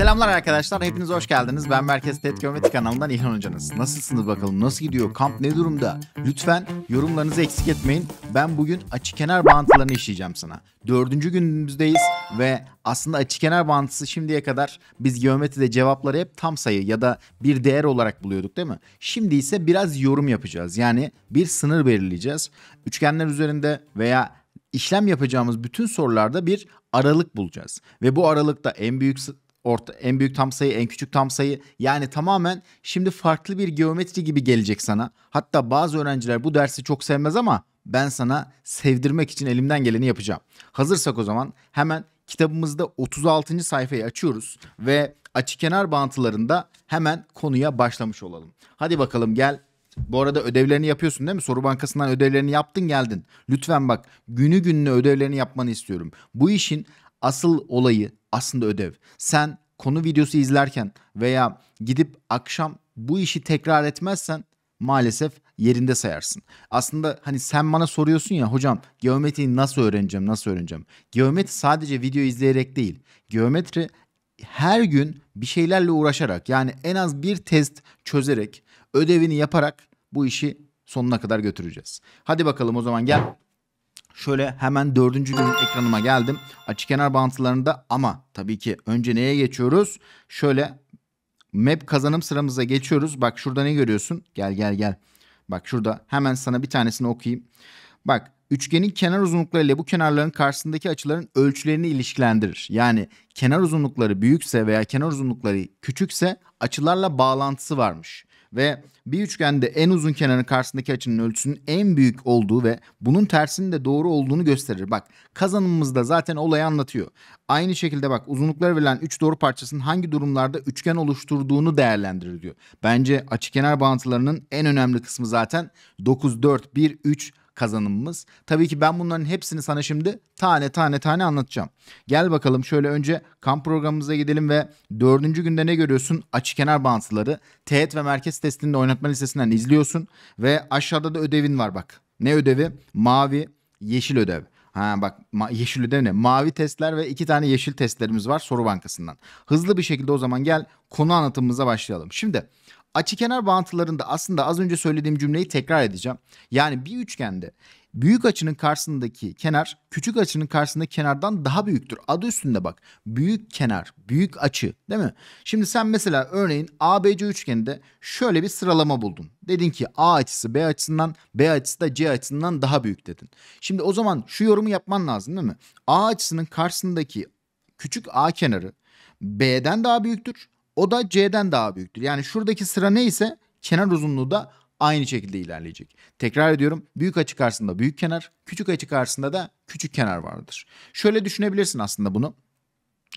Selamlar arkadaşlar, hepiniz hoş geldiniz. Ben Merkez tet Geometri kanalından İlhan Hocanız. Nasılsınız bakalım, nasıl gidiyor, kamp ne durumda? Lütfen yorumlarınızı eksik etmeyin. Ben bugün açı kenar bağıntılarını işleyeceğim sana. Dördüncü günümüzdeyiz ve aslında açı kenar bağıntısı şimdiye kadar biz geometride cevapları hep tam sayı ya da bir değer olarak buluyorduk değil mi? Şimdi ise biraz yorum yapacağız. Yani bir sınır belirleyeceğiz. Üçgenler üzerinde veya işlem yapacağımız bütün sorularda bir aralık bulacağız. Ve bu aralıkta en büyük orta, en büyük tam sayı, en küçük tam sayı. Yani tamamen şimdi farklı bir geometri gibi gelecek sana. Hatta bazı öğrenciler bu dersi çok sevmez ama ben sana sevdirmek için elimden geleni yapacağım. Hazırsak o zaman hemen kitabımızda 36. sayfayı açıyoruz ve açı kenar bağıntılarında hemen konuya başlamış olalım. Hadi bakalım gel. Bu arada ödevlerini yapıyorsun değil mi? Soru bankasından ödevlerini yaptın geldin. Lütfen bak günü gününe ödevlerini yapmanı istiyorum. Bu işin Asıl olayı aslında ödev. Sen konu videosu izlerken veya gidip akşam bu işi tekrar etmezsen maalesef yerinde sayarsın. Aslında hani sen bana soruyorsun ya hocam geometriyi nasıl öğreneceğim nasıl öğreneceğim. Geometri sadece video izleyerek değil. Geometri her gün bir şeylerle uğraşarak yani en az bir test çözerek ödevini yaparak bu işi sonuna kadar götüreceğiz. Hadi bakalım o zaman gel Şöyle hemen dördüncü günün ekranıma geldim. Açı kenar bağıntılarında ama tabii ki önce neye geçiyoruz? Şöyle map kazanım sıramıza geçiyoruz. Bak şurada ne görüyorsun? Gel gel gel. Bak şurada hemen sana bir tanesini okuyayım. Bak üçgenin kenar uzunlukları ile bu kenarların karşısındaki açıların ölçülerini ilişkilendirir. Yani kenar uzunlukları büyükse veya kenar uzunlukları küçükse açılarla bağlantısı varmış ve bir üçgende en uzun kenarın karşısındaki açının ölçüsünün en büyük olduğu ve bunun tersinin de doğru olduğunu gösterir. Bak kazanımımızda zaten olayı anlatıyor. Aynı şekilde bak uzunlukları verilen 3 doğru parçasının hangi durumlarda üçgen oluşturduğunu değerlendirir diyor. Bence açı kenar bağıntılarının en önemli kısmı zaten 9, 4, 1, 3 kazanımımız. Tabii ki ben bunların hepsini sana şimdi tane tane tane anlatacağım. Gel bakalım şöyle önce kamp programımıza gidelim ve dördüncü günde ne görüyorsun? Açı kenar bağıntıları teğet ve merkez testinde oynatma listesinden izliyorsun ve aşağıda da ödevin var bak. Ne ödevi? Mavi, yeşil ödev. Ha bak ma- yeşil ödev ne? Mavi testler ve iki tane yeşil testlerimiz var soru bankasından. Hızlı bir şekilde o zaman gel konu anlatımımıza başlayalım. Şimdi açı kenar bağıntılarında aslında az önce söylediğim cümleyi tekrar edeceğim. Yani bir üçgende büyük açının karşısındaki kenar küçük açının karşısındaki kenardan daha büyüktür. Adı üstünde bak. Büyük kenar, büyük açı değil mi? Şimdi sen mesela örneğin ABC üçgeninde şöyle bir sıralama buldun. Dedin ki A açısı B açısından, B açısı da C açısından daha büyük dedin. Şimdi o zaman şu yorumu yapman lazım değil mi? A açısının karşısındaki küçük A kenarı B'den daha büyüktür. O da C'den daha büyüktür. Yani şuradaki sıra neyse kenar uzunluğu da aynı şekilde ilerleyecek. Tekrar ediyorum büyük açı karşısında büyük kenar, küçük açı karşısında da küçük kenar vardır. Şöyle düşünebilirsin aslında bunu.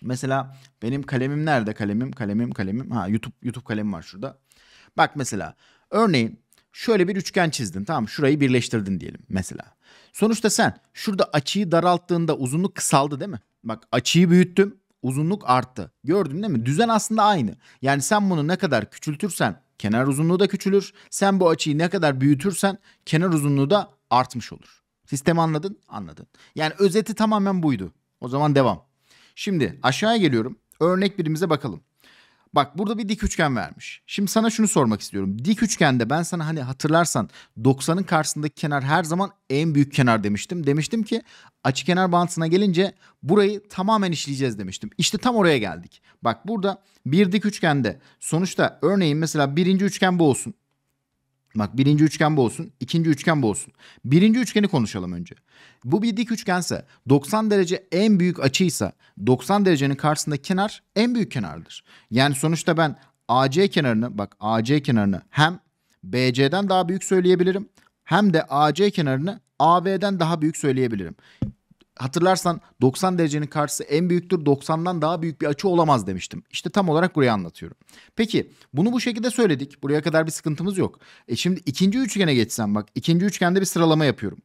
Mesela benim kalemim nerede? Kalemim, kalemim, kalemim. Ha YouTube YouTube kalemim var şurada. Bak mesela örneğin şöyle bir üçgen çizdin tamam şurayı birleştirdin diyelim mesela. Sonuçta sen şurada açıyı daralttığında uzunluk kısaldı değil mi? Bak açıyı büyüttüm uzunluk arttı. Gördün değil mi? Düzen aslında aynı. Yani sen bunu ne kadar küçültürsen kenar uzunluğu da küçülür. Sen bu açıyı ne kadar büyütürsen kenar uzunluğu da artmış olur. Sistemi anladın? Anladın. Yani özeti tamamen buydu. O zaman devam. Şimdi aşağıya geliyorum. Örnek birimize bakalım. Bak burada bir dik üçgen vermiş. Şimdi sana şunu sormak istiyorum. Dik üçgende ben sana hani hatırlarsan 90'ın karşısındaki kenar her zaman en büyük kenar demiştim. Demiştim ki açı kenar bağıntısına gelince burayı tamamen işleyeceğiz demiştim. İşte tam oraya geldik. Bak burada bir dik üçgende sonuçta örneğin mesela birinci üçgen bu olsun. Bak birinci üçgen bu olsun, ikinci üçgen bu olsun. Birinci üçgeni konuşalım önce. Bu bir dik üçgense 90 derece en büyük açıysa 90 derecenin karşısında kenar en büyük kenardır. Yani sonuçta ben AC kenarını bak AC kenarını hem BC'den daha büyük söyleyebilirim hem de AC kenarını AB'den daha büyük söyleyebilirim hatırlarsan 90 derecenin karşısı en büyüktür 90'dan daha büyük bir açı olamaz demiştim. İşte tam olarak burayı anlatıyorum. Peki bunu bu şekilde söyledik. Buraya kadar bir sıkıntımız yok. E şimdi ikinci üçgene geçsem bak ikinci üçgende bir sıralama yapıyorum.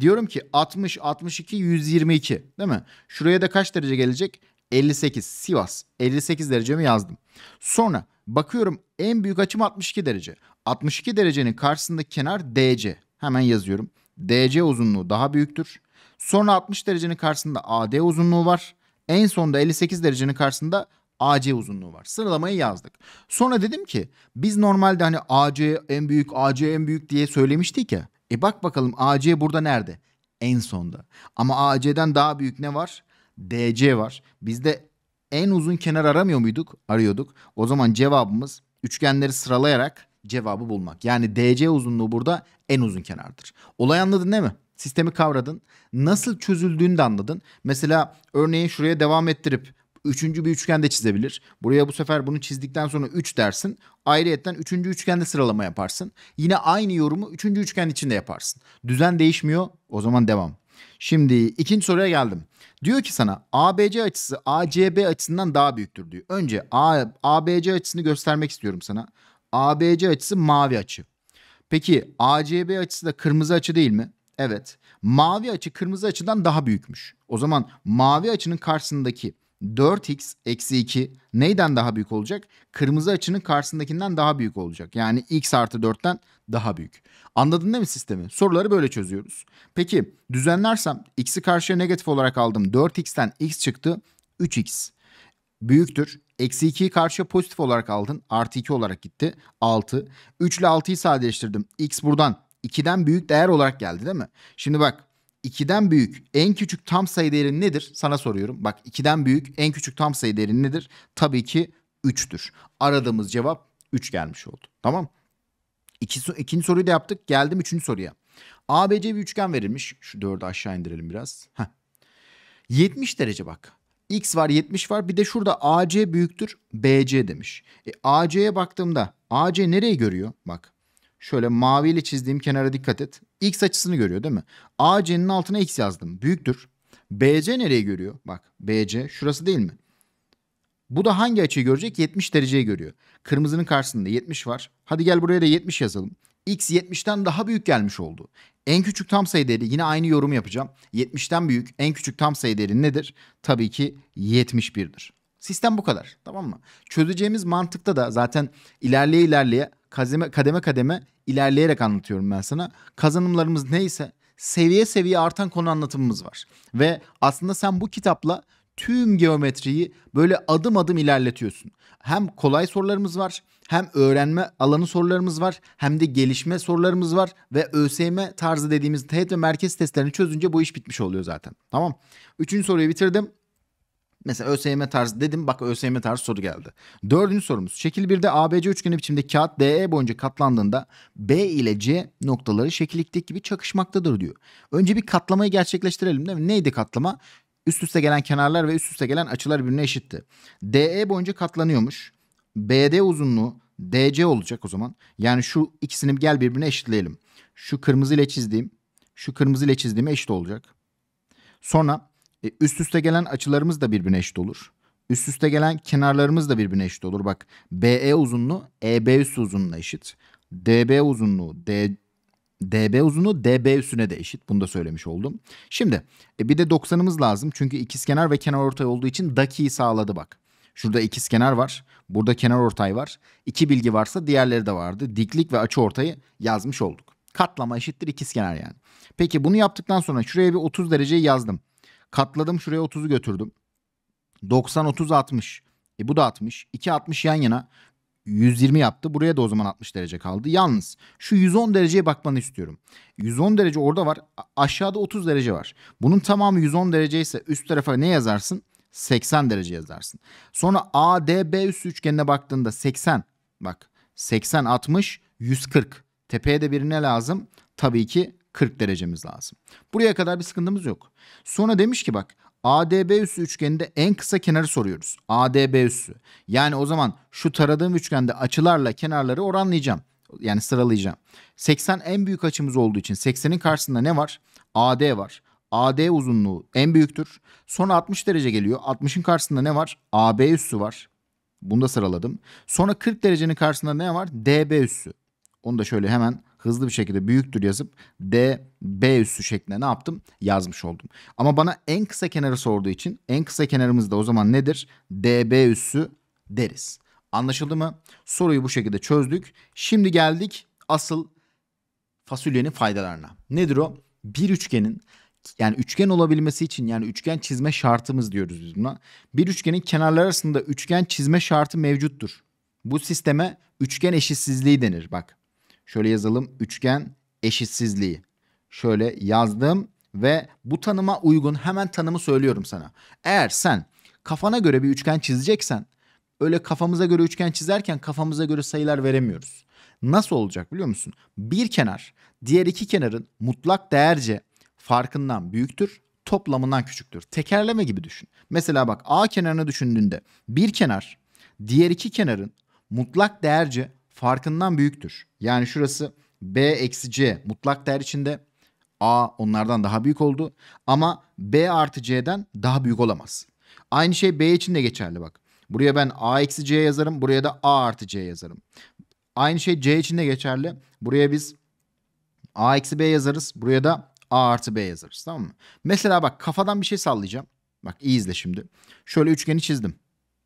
Diyorum ki 60, 62, 122 değil mi? Şuraya da kaç derece gelecek? 58 Sivas 58 derecemi yazdım. Sonra bakıyorum en büyük açım 62 derece. 62 derecenin karşısında kenar DC. Hemen yazıyorum. DC uzunluğu daha büyüktür. Sonra 60 derecenin karşısında AD uzunluğu var. En sonda 58 derecenin karşısında AC uzunluğu var. Sıralamayı yazdık. Sonra dedim ki biz normalde hani AC en büyük, AC en büyük diye söylemiştik ya. E bak bakalım AC burada nerede? En sonda. Ama AC'den daha büyük ne var? DC var. Bizde en uzun kenar aramıyor muyduk? Arıyorduk. O zaman cevabımız üçgenleri sıralayarak cevabı bulmak. Yani DC uzunluğu burada en uzun kenardır. Olay anladın değil mi? Sistemi kavradın. Nasıl çözüldüğünü de anladın. Mesela örneği şuraya devam ettirip üçüncü bir üçgen de çizebilir. Buraya bu sefer bunu çizdikten sonra 3 dersin. Ayrıyetten üçüncü üçgende sıralama yaparsın. Yine aynı yorumu üçüncü üçgen içinde yaparsın. Düzen değişmiyor. O zaman devam. Şimdi ikinci soruya geldim. Diyor ki sana ABC açısı ACB açısından daha büyüktür diyor. Önce A, ABC açısını göstermek istiyorum sana. ABC açısı mavi açı. Peki ACB açısı da kırmızı açı değil mi? Evet. Mavi açı kırmızı açıdan daha büyükmüş. O zaman mavi açının karşısındaki 4x eksi 2 neyden daha büyük olacak? Kırmızı açının karşısındakinden daha büyük olacak. Yani x artı 4'ten daha büyük. Anladın değil mi sistemi? Soruları böyle çözüyoruz. Peki düzenlersem x'i karşıya negatif olarak aldım. 4x'ten x çıktı 3x. Büyüktür. Eksi 2'yi karşıya pozitif olarak aldın. Artı 2 olarak gitti. 6. 3 ile 6'yı sadeleştirdim. x buradan 2'den büyük değer olarak geldi değil mi? Şimdi bak 2'den büyük en küçük tam sayı değeri nedir? Sana soruyorum. Bak 2'den büyük en küçük tam sayı değeri nedir? Tabii ki 3'tür. Aradığımız cevap 3 gelmiş oldu. Tamam İki, ikinci soruyu da yaptık. Geldim üçüncü soruya. ABC bir üçgen verilmiş. Şu 4'ü aşağı indirelim biraz. Heh. 70 derece bak. X var 70 var. Bir de şurada AC büyüktür BC demiş. E, AC'ye baktığımda AC nereyi görüyor? Bak Şöyle maviyle çizdiğim kenara dikkat et. X açısını görüyor değil mi? AC'nin altına X yazdım. Büyüktür. BC nereye görüyor? Bak BC şurası değil mi? Bu da hangi açıyı görecek? 70 dereceyi görüyor. Kırmızının karşısında 70 var. Hadi gel buraya da 70 yazalım. X 70'ten daha büyük gelmiş oldu. En küçük tam sayı değeri yine aynı yorum yapacağım. 70'ten büyük en küçük tam sayı değeri nedir? Tabii ki 71'dir. Sistem bu kadar. Tamam mı? Çözeceğimiz mantıkta da zaten ilerleye ilerleye kademe kademe, kademe ilerleyerek anlatıyorum ben sana. Kazanımlarımız neyse seviye seviye artan konu anlatımımız var. Ve aslında sen bu kitapla tüm geometriyi böyle adım adım ilerletiyorsun. Hem kolay sorularımız var, hem öğrenme alanı sorularımız var, hem de gelişme sorularımız var ve ÖSYM tarzı dediğimiz teğet ve merkez testlerini çözünce bu iş bitmiş oluyor zaten. Tamam. Üçüncü soruyu bitirdim. Mesela ÖSYM tarzı dedim bak ÖSYM tarzı soru geldi. Dördüncü sorumuz. Şekil 1'de ABC üçgeni biçimde kağıt DE boyunca katlandığında B ile C noktaları şekillikteki gibi çakışmaktadır diyor. Önce bir katlamayı gerçekleştirelim değil mi? Neydi katlama? Üst üste gelen kenarlar ve üst üste gelen açılar birbirine eşitti. DE boyunca katlanıyormuş. BD uzunluğu DC olacak o zaman. Yani şu ikisini gel birbirine eşitleyelim. Şu kırmızı ile çizdiğim, şu kırmızı ile çizdiğim eşit olacak. Sonra e, üst üste gelen açılarımız da birbirine eşit olur. Üst üste gelen kenarlarımız da birbirine eşit olur. Bak BE uzunluğu EB üstü uzunluğuna eşit. DB uzunluğu D, DB uzunluğu DB üstüne de eşit. Bunu da söylemiş oldum. Şimdi e, bir de 90'ımız lazım. Çünkü ikizkenar ve kenar ortay olduğu için dakiyi sağladı bak. Şurada ikizkenar var. Burada kenar ortay var. İki bilgi varsa diğerleri de vardı. Diklik ve açı ortayı yazmış olduk. Katlama eşittir ikizkenar yani. Peki bunu yaptıktan sonra şuraya bir 30 dereceyi yazdım. Katladım şuraya 30'u götürdüm. 90 30 60. E bu da 60. 2 60 yan yana 120 yaptı. Buraya da o zaman 60 derece kaldı. Yalnız şu 110 dereceye bakmanı istiyorum. 110 derece orada var. Aşağıda 30 derece var. Bunun tamamı 110 derece ise üst tarafa ne yazarsın? 80 derece yazarsın. Sonra ADB üst üçgenine baktığında 80 bak 80 60 140. Tepeye de birine lazım? Tabii ki 40 derecemiz lazım. Buraya kadar bir sıkıntımız yok. Sonra demiş ki bak ADB üssü üçgeninde en kısa kenarı soruyoruz. ADB üssü. Yani o zaman şu taradığım üçgende açılarla kenarları oranlayacağım. Yani sıralayacağım. 80 en büyük açımız olduğu için 80'in karşısında ne var? AD var. AD uzunluğu en büyüktür. Sonra 60 derece geliyor. 60'ın karşısında ne var? AB üssü var. Bunu da sıraladım. Sonra 40 derecenin karşısında ne var? DB üssü. Onu da şöyle hemen hızlı bir şekilde büyüktür yazıp D B üssü şeklinde ne yaptım? Yazmış oldum. Ama bana en kısa kenarı sorduğu için en kısa kenarımız da o zaman nedir? DB üssü deriz. Anlaşıldı mı? Soruyu bu şekilde çözdük. Şimdi geldik asıl fasulyenin faydalarına. Nedir o? Bir üçgenin yani üçgen olabilmesi için yani üçgen çizme şartımız diyoruz biz buna. Bir üçgenin kenarları arasında üçgen çizme şartı mevcuttur. Bu sisteme üçgen eşitsizliği denir bak. Şöyle yazalım üçgen eşitsizliği. Şöyle yazdım ve bu tanıma uygun hemen tanımı söylüyorum sana. Eğer sen kafana göre bir üçgen çizeceksen öyle kafamıza göre üçgen çizerken kafamıza göre sayılar veremiyoruz. Nasıl olacak biliyor musun? Bir kenar diğer iki kenarın mutlak değerce farkından büyüktür, toplamından küçüktür. Tekerleme gibi düşün. Mesela bak A kenarını düşündüğünde bir kenar diğer iki kenarın mutlak değerce farkından büyüktür. Yani şurası B eksi C mutlak değer içinde. A onlardan daha büyük oldu. Ama B artı C'den daha büyük olamaz. Aynı şey B için de geçerli bak. Buraya ben A eksi C yazarım. Buraya da A artı C yazarım. Aynı şey C için de geçerli. Buraya biz A eksi B yazarız. Buraya da A artı B yazarız. Tamam mı? Mesela bak kafadan bir şey sallayacağım. Bak iyi izle şimdi. Şöyle üçgeni çizdim.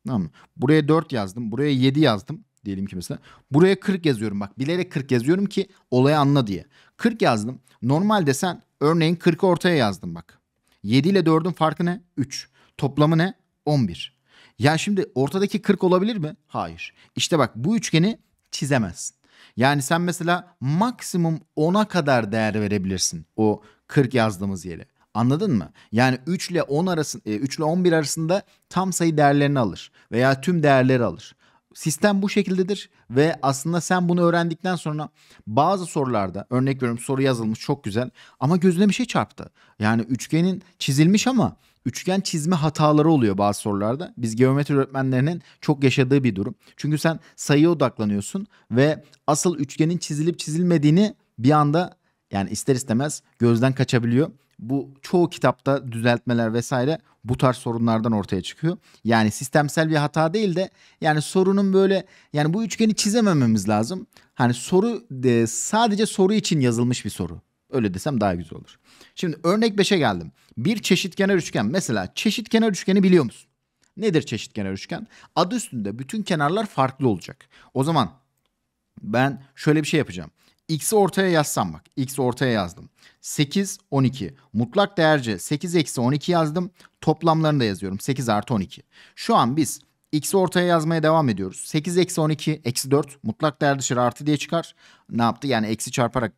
Tamam mı? Buraya 4 yazdım. Buraya 7 yazdım diyelim ki mesela. Buraya 40 yazıyorum bak bilerek 40 yazıyorum ki olayı anla diye. 40 yazdım. Normalde sen örneğin 40'ı ortaya yazdın bak. 7 ile 4'ün farkı ne? 3. Toplamı ne? 11. Ya şimdi ortadaki 40 olabilir mi? Hayır. İşte bak bu üçgeni çizemezsin. Yani sen mesela maksimum 10'a kadar değer verebilirsin o 40 yazdığımız yere. Anladın mı? Yani 3 ile 10 arasında, 3 e, ile 11 arasında tam sayı değerlerini alır veya tüm değerleri alır sistem bu şekildedir ve aslında sen bunu öğrendikten sonra bazı sorularda örnek veriyorum soru yazılmış çok güzel ama gözüne bir şey çarptı. Yani üçgenin çizilmiş ama üçgen çizme hataları oluyor bazı sorularda. Biz geometri öğretmenlerinin çok yaşadığı bir durum. Çünkü sen sayıya odaklanıyorsun ve asıl üçgenin çizilip çizilmediğini bir anda yani ister istemez gözden kaçabiliyor. Bu çoğu kitapta düzeltmeler vesaire bu tarz sorunlardan ortaya çıkıyor. Yani sistemsel bir hata değil de yani sorunun böyle yani bu üçgeni çizemememiz lazım. Hani soru e, sadece soru için yazılmış bir soru. Öyle desem daha güzel olur. Şimdi örnek 5'e geldim. Bir çeşitkenar üçgen. Mesela çeşitkenar üçgeni biliyor musun? Nedir çeşitkenar üçgen? Adı üstünde bütün kenarlar farklı olacak. O zaman ben şöyle bir şey yapacağım. X'i ortaya yazsam bak. X'i ortaya yazdım. 8, 12. Mutlak değerce 8 eksi 12 yazdım. Toplamlarını da yazıyorum. 8 artı 12. Şu an biz x'i ortaya yazmaya devam ediyoruz. 8 eksi 12 eksi 4. Mutlak değer dışarı artı diye çıkar. Ne yaptı? Yani eksi çarparak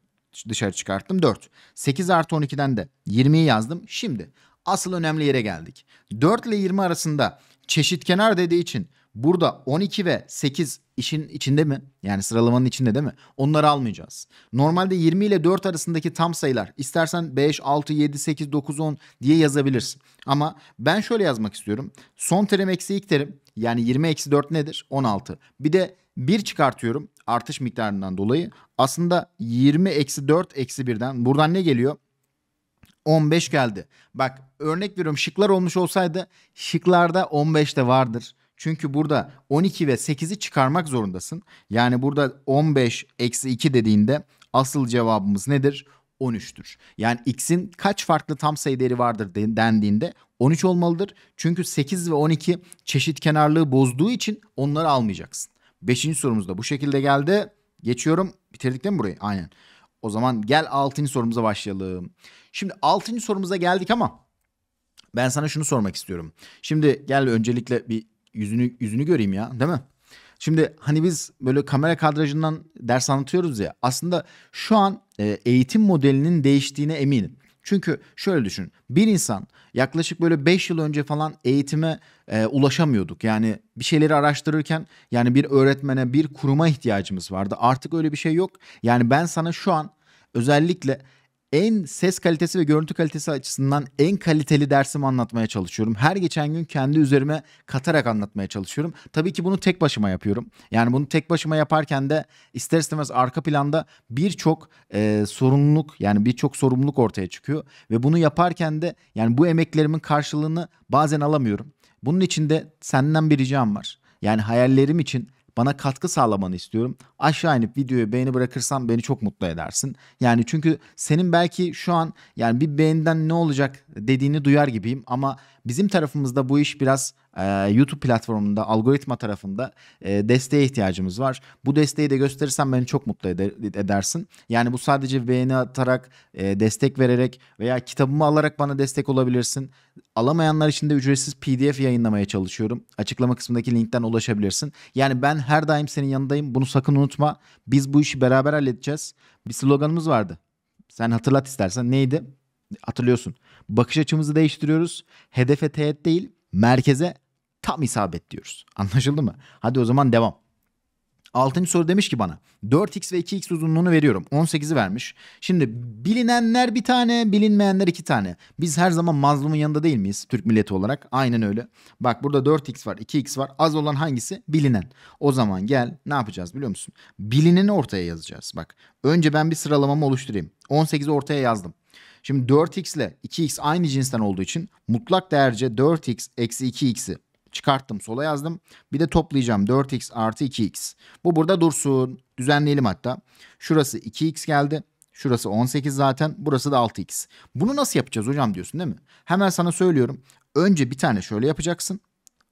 dışarı çıkarttım 4. 8 artı 12'den de 20'yi yazdım. Şimdi asıl önemli yere geldik. 4 ile 20 arasında çeşit kenar dediği için burada 12 ve 8 işin içinde mi? Yani sıralamanın içinde değil mi? Onları almayacağız. Normalde 20 ile 4 arasındaki tam sayılar istersen 5, 6, 7, 8, 9, 10 diye yazabilirsin. Ama ben şöyle yazmak istiyorum. Son terim eksi ilk terim yani 20 eksi 4 nedir? 16. Bir de 1 çıkartıyorum artış miktarından dolayı. Aslında 20 eksi 4 eksi 1'den buradan ne geliyor? 15 geldi. Bak örnek veriyorum şıklar olmuş olsaydı şıklarda 15 de vardır. Çünkü burada 12 ve 8'i çıkarmak zorundasın. Yani burada 15 eksi 2 dediğinde asıl cevabımız nedir? 13'tür. Yani x'in kaç farklı tam sayı değeri vardır dendiğinde 13 olmalıdır. Çünkü 8 ve 12 çeşit kenarlığı bozduğu için onları almayacaksın. Beşinci sorumuz da bu şekilde geldi. Geçiyorum. Bitirdik değil mi burayı? Aynen. O zaman gel 6. sorumuza başlayalım. Şimdi 6. sorumuza geldik ama ben sana şunu sormak istiyorum. Şimdi gel öncelikle bir yüzünü yüzünü göreyim ya, değil mi? Şimdi hani biz böyle kamera kadrajından ders anlatıyoruz ya. Aslında şu an e, eğitim modelinin değiştiğine eminim. Çünkü şöyle düşün. Bir insan yaklaşık böyle 5 yıl önce falan eğitime e, ulaşamıyorduk. Yani bir şeyleri araştırırken yani bir öğretmene, bir kuruma ihtiyacımız vardı. Artık öyle bir şey yok. Yani ben sana şu an özellikle en ses kalitesi ve görüntü kalitesi açısından en kaliteli dersimi anlatmaya çalışıyorum. Her geçen gün kendi üzerime katarak anlatmaya çalışıyorum. Tabii ki bunu tek başıma yapıyorum. Yani bunu tek başıma yaparken de ister istemez arka planda birçok e, sorumluluk yani birçok sorumluluk ortaya çıkıyor. Ve bunu yaparken de yani bu emeklerimin karşılığını bazen alamıyorum. Bunun için de senden bir ricam var. Yani hayallerim için bana katkı sağlamanı istiyorum. Aşağı inip videoyu beğeni bırakırsan beni çok mutlu edersin. Yani çünkü senin belki şu an yani bir beğeniden ne olacak dediğini duyar gibiyim ama bizim tarafımızda bu iş biraz ee, YouTube platformunda algoritma tarafında e, desteğe ihtiyacımız var. Bu desteği de gösterirsen beni çok mutlu edersin. Yani bu sadece beğeni atarak, e, destek vererek veya kitabımı alarak bana destek olabilirsin. Alamayanlar için de ücretsiz PDF yayınlamaya çalışıyorum. Açıklama kısmındaki linkten ulaşabilirsin. Yani ben her daim senin yanındayım. Bunu sakın unutma. Biz bu işi beraber halledeceğiz. Bir sloganımız vardı. Sen hatırlat istersen. Neydi? Hatırlıyorsun. Bakış açımızı değiştiriyoruz. Hedefe teğet değil, merkeze tam isabet diyoruz. Anlaşıldı mı? Hadi o zaman devam. Altıncı soru demiş ki bana 4x ve 2x uzunluğunu veriyorum. 18'i vermiş. Şimdi bilinenler bir tane, bilinmeyenler iki tane. Biz her zaman mazlumun yanında değil miyiz Türk milleti olarak? Aynen öyle. Bak burada 4x var, 2x var. Az olan hangisi? Bilinen. O zaman gel ne yapacağız biliyor musun? Bilineni ortaya yazacağız. Bak önce ben bir sıralamamı oluşturayım. 18'i ortaya yazdım. Şimdi 4x ile 2x aynı cinsten olduğu için mutlak değerce 4x eksi 2x'i çıkarttım sola yazdım. Bir de toplayacağım 4x artı 2x. Bu burada dursun. Düzenleyelim hatta. Şurası 2x geldi. Şurası 18 zaten. Burası da 6x. Bunu nasıl yapacağız hocam diyorsun değil mi? Hemen sana söylüyorum. Önce bir tane şöyle yapacaksın.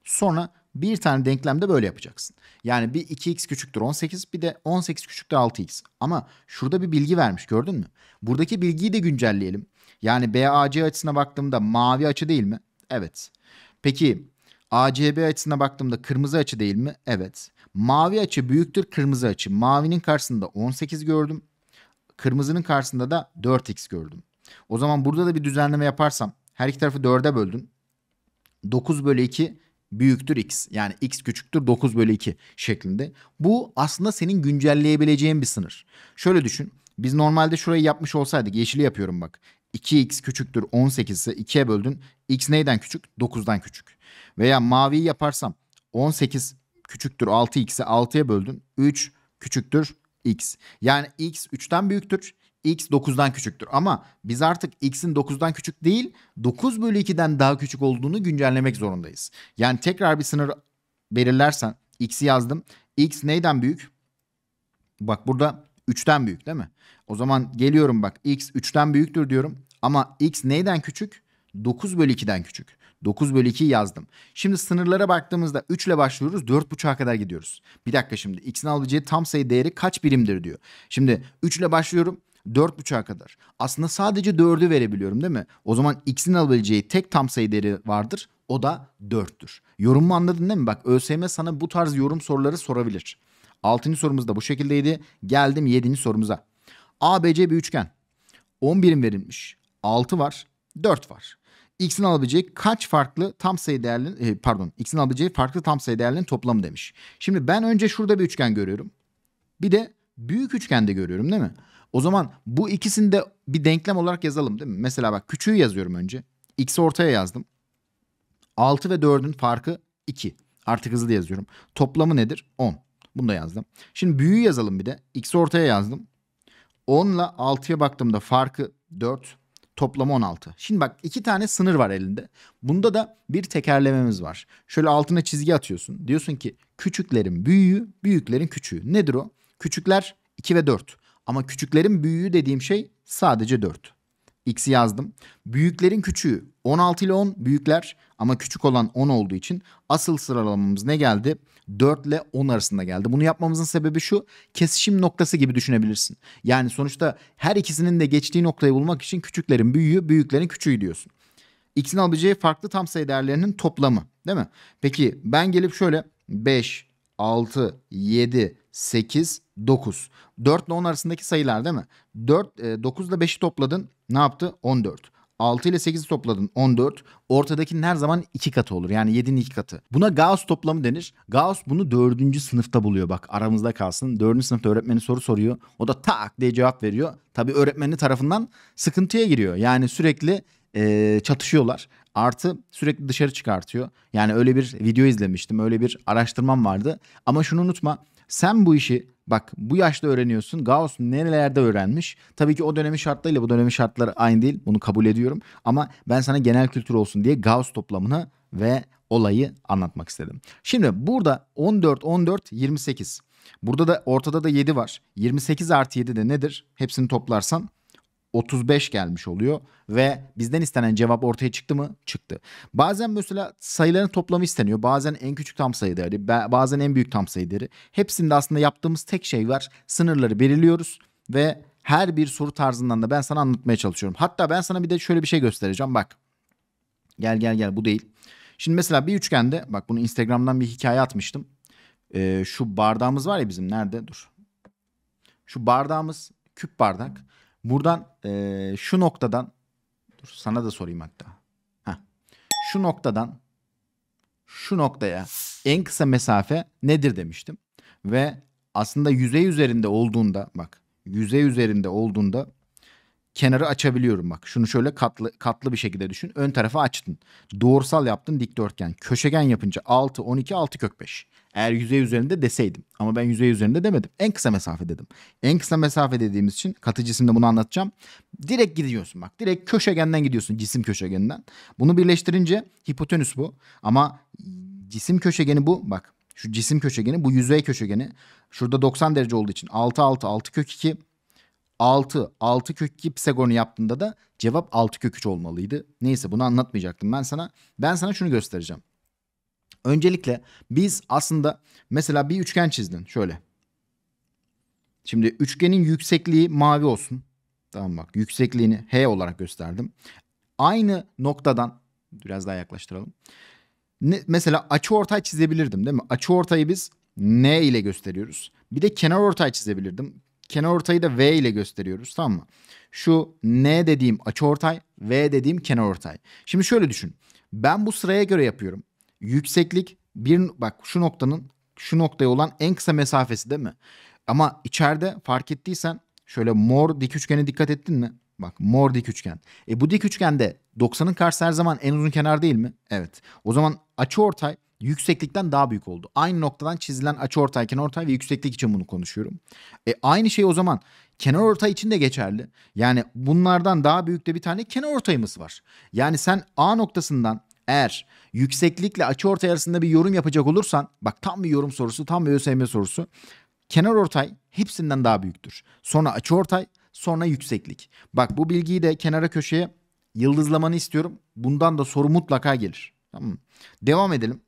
Sonra bir tane denklemde böyle yapacaksın. Yani bir 2x küçüktür 18 bir de 18 küçüktür 6x. Ama şurada bir bilgi vermiş gördün mü? Buradaki bilgiyi de güncelleyelim. Yani BAC açısına baktığımda mavi açı değil mi? Evet. Peki ACB açısına baktığımda kırmızı açı değil mi? Evet. Mavi açı büyüktür kırmızı açı. Mavinin karşısında 18 gördüm. Kırmızının karşısında da 4x gördüm. O zaman burada da bir düzenleme yaparsam her iki tarafı 4'e böldüm. 9 bölü 2 büyüktür x. Yani x küçüktür 9 bölü 2 şeklinde. Bu aslında senin güncelleyebileceğin bir sınır. Şöyle düşün. Biz normalde şurayı yapmış olsaydık yeşili yapıyorum bak. 2x küçüktür 18 ise 2'ye böldün. x neyden küçük? 9'dan küçük. Veya maviyi yaparsam 18 küçüktür 6x'i 6'ya böldüm. 3 küçüktür x. Yani x 3'ten büyüktür. x 9'dan küçüktür. Ama biz artık x'in 9'dan küçük değil 9 bölü 2'den daha küçük olduğunu güncellemek zorundayız. Yani tekrar bir sınır belirlersen x'i yazdım. x neyden büyük? Bak burada 3'ten büyük değil mi? O zaman geliyorum bak x 3'ten büyüktür diyorum. Ama x neyden küçük? 9 bölü 2'den küçük. 9 bölü 2'yi yazdım. Şimdi sınırlara baktığımızda 3 ile başlıyoruz 4.5'a kadar gidiyoruz. Bir dakika şimdi x'in alabileceği tam sayı değeri kaç birimdir diyor. Şimdi 3 ile başlıyorum 4.5'a kadar. Aslında sadece 4'ü verebiliyorum değil mi? O zaman x'in alabileceği tek tam sayı değeri vardır. O da 4'tür. Yorumu anladın değil mi? Bak ÖSYM sana bu tarz yorum soruları sorabilir. 6. sorumuz da bu şekildeydi. Geldim 7. sorumuza. ABC bir üçgen. 10 birim verilmiş. 6 var, 4 var x'in alabileceği kaç farklı tam sayı değerli e, pardon x'in alabileceği farklı tam sayı değerlerin toplamı demiş. Şimdi ben önce şurada bir üçgen görüyorum. Bir de büyük üçgende görüyorum değil mi? O zaman bu ikisini de bir denklem olarak yazalım değil mi? Mesela bak küçüğü yazıyorum önce. X'i ortaya yazdım. 6 ve 4'ün farkı 2. Artık hızlı yazıyorum. Toplamı nedir? 10. Bunu da yazdım. Şimdi büyüğü yazalım bir de. X'i ortaya yazdım. 10 ile 6'ya baktığımda farkı 4. Toplam 16. Şimdi bak iki tane sınır var elinde. Bunda da bir tekerlememiz var. Şöyle altına çizgi atıyorsun. Diyorsun ki küçüklerin büyüğü, büyüklerin küçüğü. Nedir o? Küçükler 2 ve 4. Ama küçüklerin büyüğü dediğim şey sadece 4. X'i yazdım. Büyüklerin küçüğü 16 ile 10 büyükler ama küçük olan 10 olduğu için asıl sıralamamız ne geldi? 4 ile 10 arasında geldi. Bunu yapmamızın sebebi şu kesişim noktası gibi düşünebilirsin. Yani sonuçta her ikisinin de geçtiği noktayı bulmak için küçüklerin büyüğü büyüklerin küçüğü diyorsun. X'in alabileceği farklı tam sayı değerlerinin toplamı değil mi? Peki ben gelip şöyle 5, 6, 7, 8, 9. 4 ile 10 arasındaki sayılar değil mi? 4, 9 e, ile 5'i topladın ne yaptı? 14. 6 ile 8'i topladın 14. Ortadakinin her zaman 2 katı olur. Yani 7'nin 2 katı. Buna Gauss toplamı denir. Gauss bunu 4. sınıfta buluyor. Bak aramızda kalsın. 4. sınıfta öğretmeni soru soruyor. O da tak diye cevap veriyor. Tabi öğretmeni tarafından sıkıntıya giriyor. Yani sürekli e, çatışıyorlar. Artı sürekli dışarı çıkartıyor. Yani öyle bir video izlemiştim. Öyle bir araştırmam vardı. Ama şunu unutma. Sen bu işi bak bu yaşta öğreniyorsun. Gauss nerelerde öğrenmiş? Tabii ki o dönemin şartlarıyla bu dönemin şartları aynı değil. Bunu kabul ediyorum. Ama ben sana genel kültür olsun diye Gauss toplamını ve olayı anlatmak istedim. Şimdi burada 14, 14, 28. Burada da ortada da 7 var. 28 artı 7 de nedir? Hepsini toplarsan 35 gelmiş oluyor ve bizden istenen cevap ortaya çıktı mı? Çıktı. Bazen mesela sayıların toplamı isteniyor. Bazen en küçük tam sayı değeri, bazen en büyük tam sayı değeri. Hepsinde aslında yaptığımız tek şey var. Sınırları belirliyoruz ve her bir soru tarzından da ben sana anlatmaya çalışıyorum. Hatta ben sana bir de şöyle bir şey göstereceğim. Bak. Gel gel gel bu değil. Şimdi mesela bir üçgende bak bunu Instagram'dan bir hikaye atmıştım. Ee, şu bardağımız var ya bizim nerede? Dur. Şu bardağımız küp bardak. Buradan e, şu noktadan dur sana da sorayım hatta. Heh. Şu noktadan şu noktaya en kısa mesafe nedir demiştim. Ve aslında yüzey üzerinde olduğunda bak yüzey üzerinde olduğunda kenarı açabiliyorum bak. Şunu şöyle katlı katlı bir şekilde düşün. Ön tarafa açtın. Doğrusal yaptın dikdörtgen. Köşegen yapınca 6 12 6 kök 5. Eğer yüzey üzerinde deseydim. Ama ben yüzey üzerinde demedim. En kısa mesafe dedim. En kısa mesafe dediğimiz için katı cisimde bunu anlatacağım. Direkt gidiyorsun bak. Direkt köşegenden gidiyorsun cisim köşegeninden. Bunu birleştirince hipotenüs bu. Ama cisim köşegeni bu. Bak şu cisim köşegeni bu yüzey köşegeni. Şurada 90 derece olduğu için 6 6 6 kök 2 6 6 kök 2 Pisagor'unu yaptığında da cevap 6 kök 3 olmalıydı. Neyse bunu anlatmayacaktım ben sana. Ben sana şunu göstereceğim. Öncelikle biz aslında mesela bir üçgen çizdin şöyle. Şimdi üçgenin yüksekliği mavi olsun. Tamam bak yüksekliğini H olarak gösterdim. Aynı noktadan biraz daha yaklaştıralım. Ne, mesela ortay çizebilirdim değil mi? Açı ortayı biz N ile gösteriyoruz. Bir de kenar ortay çizebilirdim. Kenar ortayı da V ile gösteriyoruz tamam mı? Şu N dediğim açı ortay, V dediğim kenar ortay. Şimdi şöyle düşün. Ben bu sıraya göre yapıyorum. Yükseklik bir bak şu noktanın şu noktaya olan en kısa mesafesi değil mi? Ama içeride fark ettiysen şöyle mor dik üçgene dikkat ettin mi? Bak mor dik üçgen. E bu dik üçgende 90'ın karşısı her zaman en uzun kenar değil mi? Evet. O zaman açı ortay yükseklikten daha büyük oldu. Aynı noktadan çizilen açı ortay, kenar ortay ve yükseklik için bunu konuşuyorum. E aynı şey o zaman kenar ortay için de geçerli. Yani bunlardan daha büyük de bir tane kenar ortayımız var. Yani sen A noktasından eğer yükseklikle açıortay arasında bir yorum yapacak olursan bak tam bir yorum sorusu tam bir ÖSYM sorusu. Kenar ortay hepsinden daha büyüktür. Sonra açıortay sonra yükseklik. Bak bu bilgiyi de kenara köşeye yıldızlamanı istiyorum. Bundan da soru mutlaka gelir. Tamam mı? Devam edelim.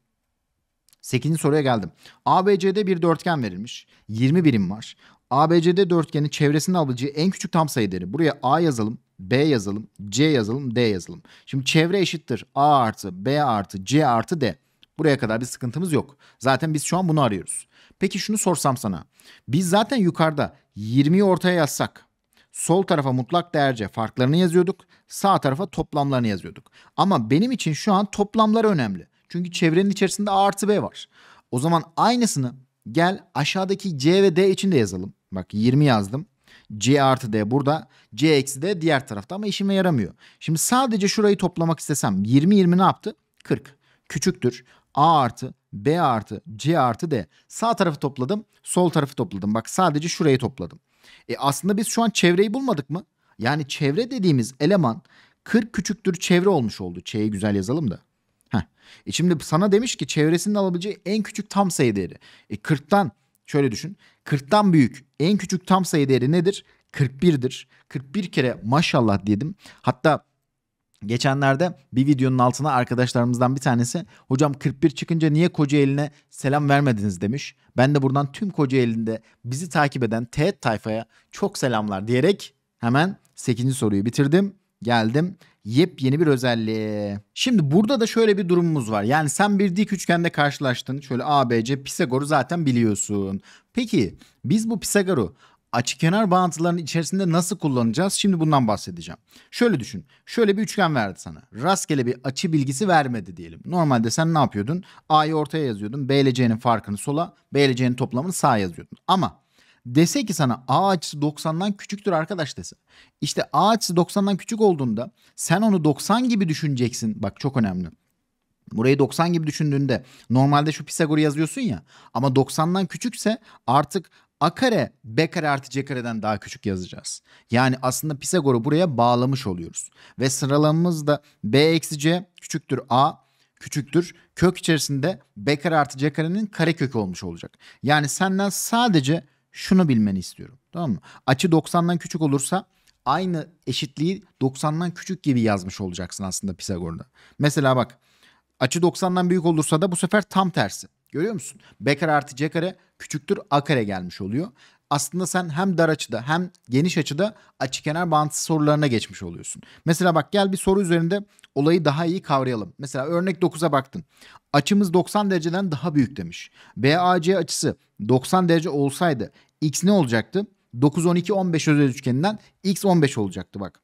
8. soruya geldim. ABC'de bir dörtgen verilmiş. 20 birim var. ABCD dörtgenin çevresinin alabileceği en küçük tam sayı değeri. Buraya A yazalım. B yazalım, C yazalım, D yazalım. Şimdi çevre eşittir A artı B artı C artı D. Buraya kadar bir sıkıntımız yok. Zaten biz şu an bunu arıyoruz. Peki şunu sorsam sana. Biz zaten yukarıda 20'yi ortaya yazsak. Sol tarafa mutlak değerce farklarını yazıyorduk. Sağ tarafa toplamlarını yazıyorduk. Ama benim için şu an toplamlar önemli. Çünkü çevrenin içerisinde A artı B var. O zaman aynısını gel aşağıdaki C ve D için de yazalım. Bak 20 yazdım. C artı D burada. C eksi D diğer tarafta ama işime yaramıyor. Şimdi sadece şurayı toplamak istesem 20 20 ne yaptı? 40. Küçüktür. A artı B artı C artı D. Sağ tarafı topladım. Sol tarafı topladım. Bak sadece şurayı topladım. E aslında biz şu an çevreyi bulmadık mı? Yani çevre dediğimiz eleman 40 küçüktür çevre olmuş oldu. Ç'yi güzel yazalım da. Heh. E şimdi sana demiş ki çevresinin alabileceği en küçük tam sayı değeri. E 40'tan şöyle düşün. 40'tan büyük en küçük tam sayı değeri nedir? 41'dir. 41 kere maşallah dedim. Hatta Geçenlerde bir videonun altına arkadaşlarımızdan bir tanesi hocam 41 çıkınca niye Kocaeli'ne selam vermediniz demiş. Ben de buradan tüm Kocaeli'nde bizi takip eden teğet tayfaya çok selamlar diyerek hemen 8. soruyu bitirdim. Geldim yepyeni bir özelliği. Şimdi burada da şöyle bir durumumuz var. Yani sen bir dik üçgende karşılaştın. Şöyle ABC Pisagor'u zaten biliyorsun. Peki biz bu Pisagor'u açı kenar bağıntılarının içerisinde nasıl kullanacağız? Şimdi bundan bahsedeceğim. Şöyle düşün. Şöyle bir üçgen verdi sana. Rastgele bir açı bilgisi vermedi diyelim. Normalde sen ne yapıyordun? A'yı ortaya yazıyordun. B ile C'nin farkını sola, B ile C'nin toplamını sağa yazıyordun. Ama Dese ki sana a açısı 90'dan küçüktür arkadaş dese. İşte a açısı 90'dan küçük olduğunda sen onu 90 gibi düşüneceksin. Bak çok önemli. Burayı 90 gibi düşündüğünde normalde şu Pisagor'u yazıyorsun ya ama 90'dan küçükse artık a kare b kare artı c kareden daha küçük yazacağız. Yani aslında Pisagor'u buraya bağlamış oluyoruz. Ve sıralamamız da b eksi c küçüktür a küçüktür. Kök içerisinde b kare artı c karenin kare kökü olmuş olacak. Yani senden sadece şunu bilmeni istiyorum. Tamam mı? Açı 90'dan küçük olursa aynı eşitliği 90'dan küçük gibi yazmış olacaksın aslında Pisagor'da. Mesela bak açı 90'dan büyük olursa da bu sefer tam tersi. Görüyor musun? B kare artı C kare küçüktür A kare gelmiş oluyor. Aslında sen hem dar açıda hem geniş açıda açı kenar bağıntısı sorularına geçmiş oluyorsun. Mesela bak gel bir soru üzerinde olayı daha iyi kavrayalım. Mesela örnek 9'a baktın. Açımız 90 dereceden daha büyük demiş. BAC açısı 90 derece olsaydı x ne olacaktı? 9 12 15 özel üçgeninden x 15 olacaktı bak.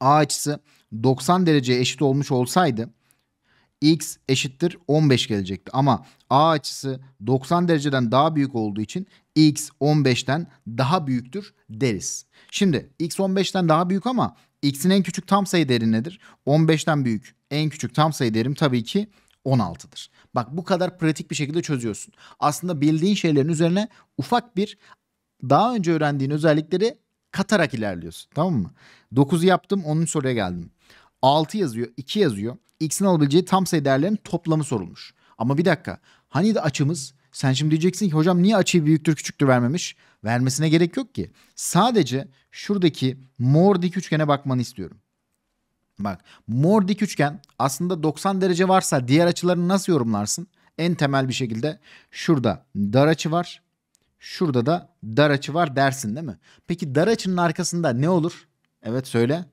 A açısı 90 dereceye eşit olmuş olsaydı x eşittir 15 gelecekti. Ama a açısı 90 dereceden daha büyük olduğu için x 15'ten daha büyüktür deriz. Şimdi x 15'ten daha büyük ama x'in en küçük tam sayı değeri nedir? 15'ten büyük en küçük tam sayı değerim tabii ki 16'dır. Bak bu kadar pratik bir şekilde çözüyorsun. Aslında bildiğin şeylerin üzerine ufak bir daha önce öğrendiğin özellikleri katarak ilerliyorsun. Tamam mı? 9'u yaptım onun soruya geldim. 6 yazıyor 2 yazıyor. X'in alabileceği tam sayı değerlerin toplamı sorulmuş. Ama bir dakika hani de açımız sen şimdi diyeceksin ki hocam niye açıyı büyüktür küçüktür vermemiş? Vermesine gerek yok ki. Sadece şuradaki mor dik üçgene bakmanı istiyorum. Bak mor dik üçgen aslında 90 derece varsa diğer açıları nasıl yorumlarsın? En temel bir şekilde şurada dar açı var. Şurada da dar açı var dersin değil mi? Peki dar açının arkasında ne olur? Evet söyle.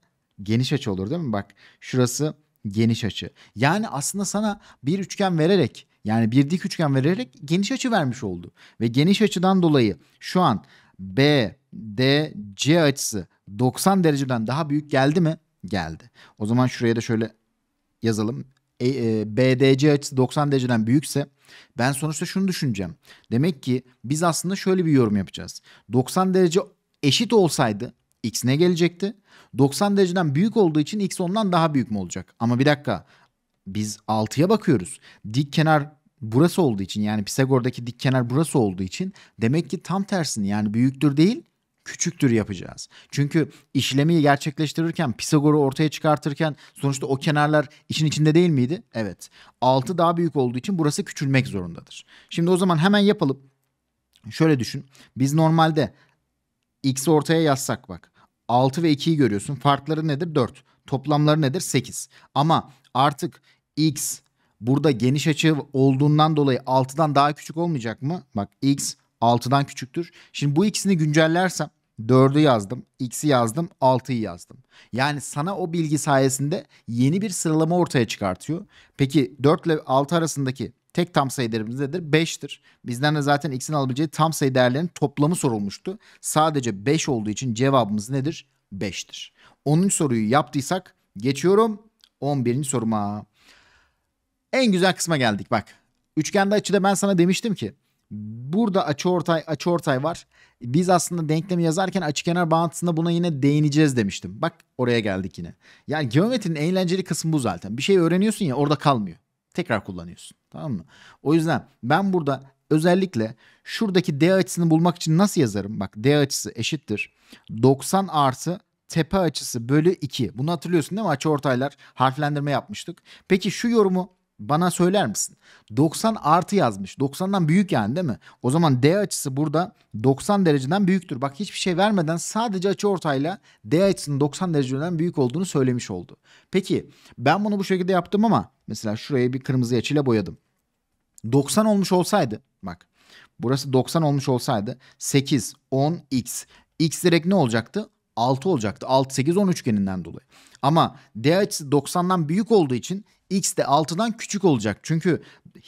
Geniş açı olur değil mi? Bak şurası geniş açı. Yani aslında sana bir üçgen vererek yani bir dik üçgen vererek geniş açı vermiş oldu. Ve geniş açıdan dolayı şu an B, D, C açısı 90 dereceden daha büyük geldi mi? Geldi. O zaman şuraya da şöyle yazalım. E, e, BDC açısı 90 dereceden büyükse ben sonuçta şunu düşüneceğim. Demek ki biz aslında şöyle bir yorum yapacağız. 90 derece eşit olsaydı x ne gelecekti? 90 dereceden büyük olduğu için x ondan daha büyük mü olacak? Ama bir dakika biz 6'ya bakıyoruz. Dik kenar burası olduğu için yani Pisagor'daki dik kenar burası olduğu için demek ki tam tersini yani büyüktür değil küçüktür yapacağız. Çünkü işlemi gerçekleştirirken Pisagor'u ortaya çıkartırken sonuçta o kenarlar işin içinde değil miydi? Evet. 6 daha büyük olduğu için burası küçülmek zorundadır. Şimdi o zaman hemen yapalım. Şöyle düşün. Biz normalde x ortaya yazsak bak. 6 ve 2'yi görüyorsun. Farkları nedir? 4. Toplamları nedir? 8. Ama artık x burada geniş açı olduğundan dolayı 6'dan daha küçük olmayacak mı? Bak x 6'dan küçüktür. Şimdi bu ikisini güncellersem 4'ü yazdım, x'i yazdım, 6'yı yazdım. Yani sana o bilgi sayesinde yeni bir sıralama ortaya çıkartıyor. Peki 4 ile 6 arasındaki tek tam sayı değerimiz nedir? 5'tir. Bizden de zaten x'in alabileceği tam sayı değerlerinin toplamı sorulmuştu. Sadece 5 olduğu için cevabımız nedir? 5'tir. 10. soruyu yaptıysak geçiyorum 11. soruma. En güzel kısma geldik bak. Üçgende açıda ben sana demiştim ki burada açıortay açıortay var. Biz aslında denklemi yazarken açıkenar bağıntısında buna yine değineceğiz demiştim. Bak oraya geldik yine. Yani geometrinin eğlenceli kısmı bu zaten. Bir şey öğreniyorsun ya orada kalmıyor. Tekrar kullanıyorsun. Tamam mı? O yüzden ben burada özellikle şuradaki D açısını bulmak için nasıl yazarım? Bak D açısı eşittir. 90 artı tepe açısı bölü 2. Bunu hatırlıyorsun değil mi? Açıortaylar harflendirme yapmıştık. Peki şu yorumu bana söyler misin? 90 artı yazmış. 90'dan büyük yani değil mi? O zaman D açısı burada 90 dereceden büyüktür. Bak hiçbir şey vermeden sadece açı ortayla D açısının 90 dereceden büyük olduğunu söylemiş oldu. Peki ben bunu bu şekilde yaptım ama mesela şurayı bir kırmızı açıyla boyadım. 90 olmuş olsaydı bak burası 90 olmuş olsaydı 8, 10, x. x direkt ne olacaktı? 6 olacaktı. 6 8 10 üçgeninden dolayı. Ama D açısı 90'dan büyük olduğu için x de 6'dan küçük olacak. Çünkü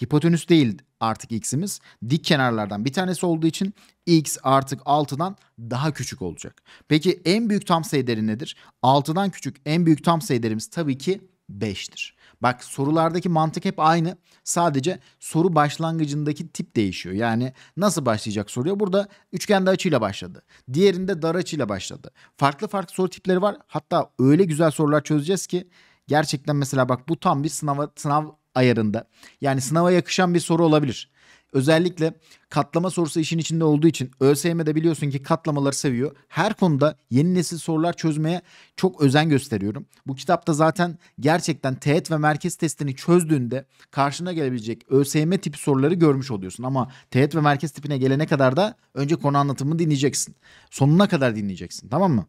hipotenüs değil artık x'imiz. Dik kenarlardan bir tanesi olduğu için x artık 6'dan daha küçük olacak. Peki en büyük tam sayı değeri nedir? 6'dan küçük en büyük tam sayı değerimiz tabii ki 5'tir. Bak sorulardaki mantık hep aynı. Sadece soru başlangıcındaki tip değişiyor. Yani nasıl başlayacak soruya? Burada üçgende açıyla başladı. Diğerinde dar açıyla başladı. Farklı farklı soru tipleri var. Hatta öyle güzel sorular çözeceğiz ki gerçekten mesela bak bu tam bir sınava, sınav ayarında. Yani sınava yakışan bir soru olabilir. Özellikle katlama sorusu işin içinde olduğu için ÖSYM'de biliyorsun ki katlamaları seviyor. Her konuda yeni nesil sorular çözmeye çok özen gösteriyorum. Bu kitapta zaten gerçekten teğet ve merkez testini çözdüğünde karşına gelebilecek ÖSYM tipi soruları görmüş oluyorsun. Ama teğet ve merkez tipine gelene kadar da önce konu anlatımını dinleyeceksin. Sonuna kadar dinleyeceksin tamam mı?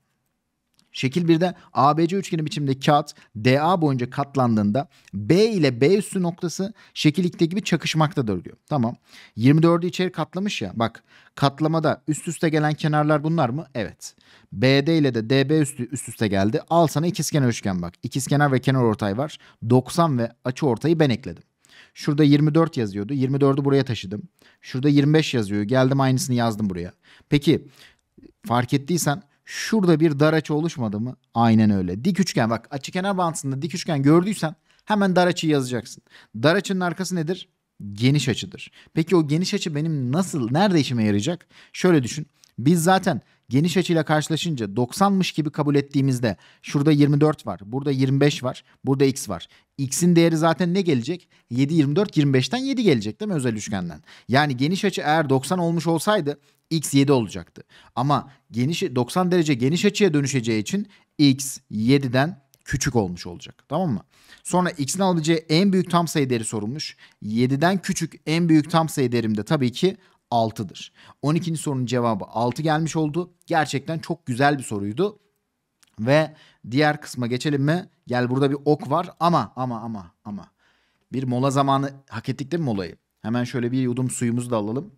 Şekil 1'de ABC üçgeni biçiminde kağıt DA boyunca katlandığında B ile B üstü noktası şekil 2'de gibi çakışmaktadır diyor. Tamam. 24'ü içeri katlamış ya. Bak katlamada üst üste gelen kenarlar bunlar mı? Evet. BD ile de DB üstü üst üste geldi. Al sana ikizkenar üçgen bak. İkizkenar ve kenar ortay var. 90 ve açı ortayı ben ekledim. Şurada 24 yazıyordu. 24'ü buraya taşıdım. Şurada 25 yazıyor. Geldim aynısını yazdım buraya. Peki fark ettiysen Şurada bir dar açı oluşmadı mı? Aynen öyle. Dik üçgen bak açı kenar bağıntısında dik üçgen gördüysen hemen dar açıyı yazacaksın. Dar açının arkası nedir? Geniş açıdır. Peki o geniş açı benim nasıl, nerede işime yarayacak? Şöyle düşün. Biz zaten geniş açıyla karşılaşınca 90'mış gibi kabul ettiğimizde şurada 24 var, burada 25 var, burada x var. X'in değeri zaten ne gelecek? 7, 24, 25'ten 7 gelecek değil mi özel üçgenden? Yani geniş açı eğer 90 olmuş olsaydı x7 olacaktı. Ama geniş 90 derece geniş açıya dönüşeceği için x 7'den küçük olmuş olacak. Tamam mı? Sonra x'in alabileceği en büyük tam sayı değeri sorulmuş. 7'den küçük en büyük tam sayı değerim de tabii ki 6'dır. 12. sorunun cevabı 6 gelmiş oldu. Gerçekten çok güzel bir soruydu. Ve diğer kısma geçelim mi? Gel burada bir ok var ama ama ama ama. Bir mola zamanı hak ettik değil mi molayı? Hemen şöyle bir yudum suyumuzu da alalım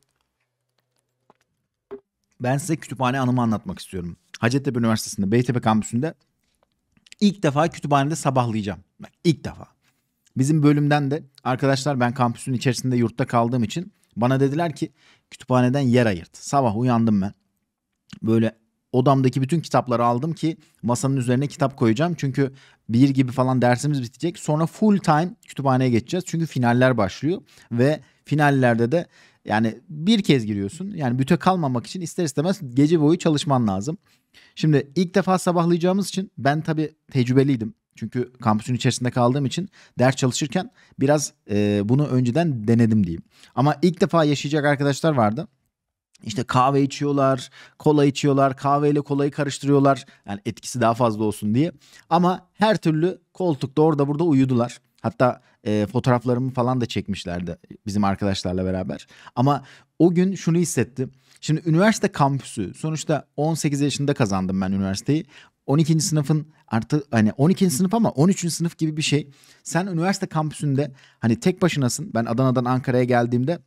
ben size kütüphane anımı anlatmak istiyorum. Hacettepe Üniversitesi'nde Beytepe kampüsünde ilk defa kütüphanede sabahlayacağım. İlk defa. Bizim bölümden de arkadaşlar ben kampüsün içerisinde yurtta kaldığım için bana dediler ki kütüphaneden yer ayırt. Sabah uyandım ben. Böyle odamdaki bütün kitapları aldım ki masanın üzerine kitap koyacağım. Çünkü bir gibi falan dersimiz bitecek. Sonra full time kütüphaneye geçeceğiz. Çünkü finaller başlıyor ve finallerde de yani bir kez giriyorsun. Yani büte kalmamak için ister istemez gece boyu çalışman lazım. Şimdi ilk defa sabahlayacağımız için ben tabii tecrübeliydim. Çünkü kampüsün içerisinde kaldığım için ders çalışırken biraz e, bunu önceden denedim diyeyim. Ama ilk defa yaşayacak arkadaşlar vardı. İşte kahve içiyorlar, kola içiyorlar, kahveyle kolayı karıştırıyorlar. Yani etkisi daha fazla olsun diye. Ama her türlü koltukta orada burada uyudular. Hatta e, fotoğraflarımı falan da çekmişlerdi bizim arkadaşlarla beraber. Ama o gün şunu hissettim. Şimdi üniversite kampüsü sonuçta 18 yaşında kazandım ben üniversiteyi. 12. sınıfın artı hani 12. sınıf ama 13. sınıf gibi bir şey. Sen üniversite kampüsünde hani tek başınasın. Ben Adana'dan Ankara'ya geldiğimde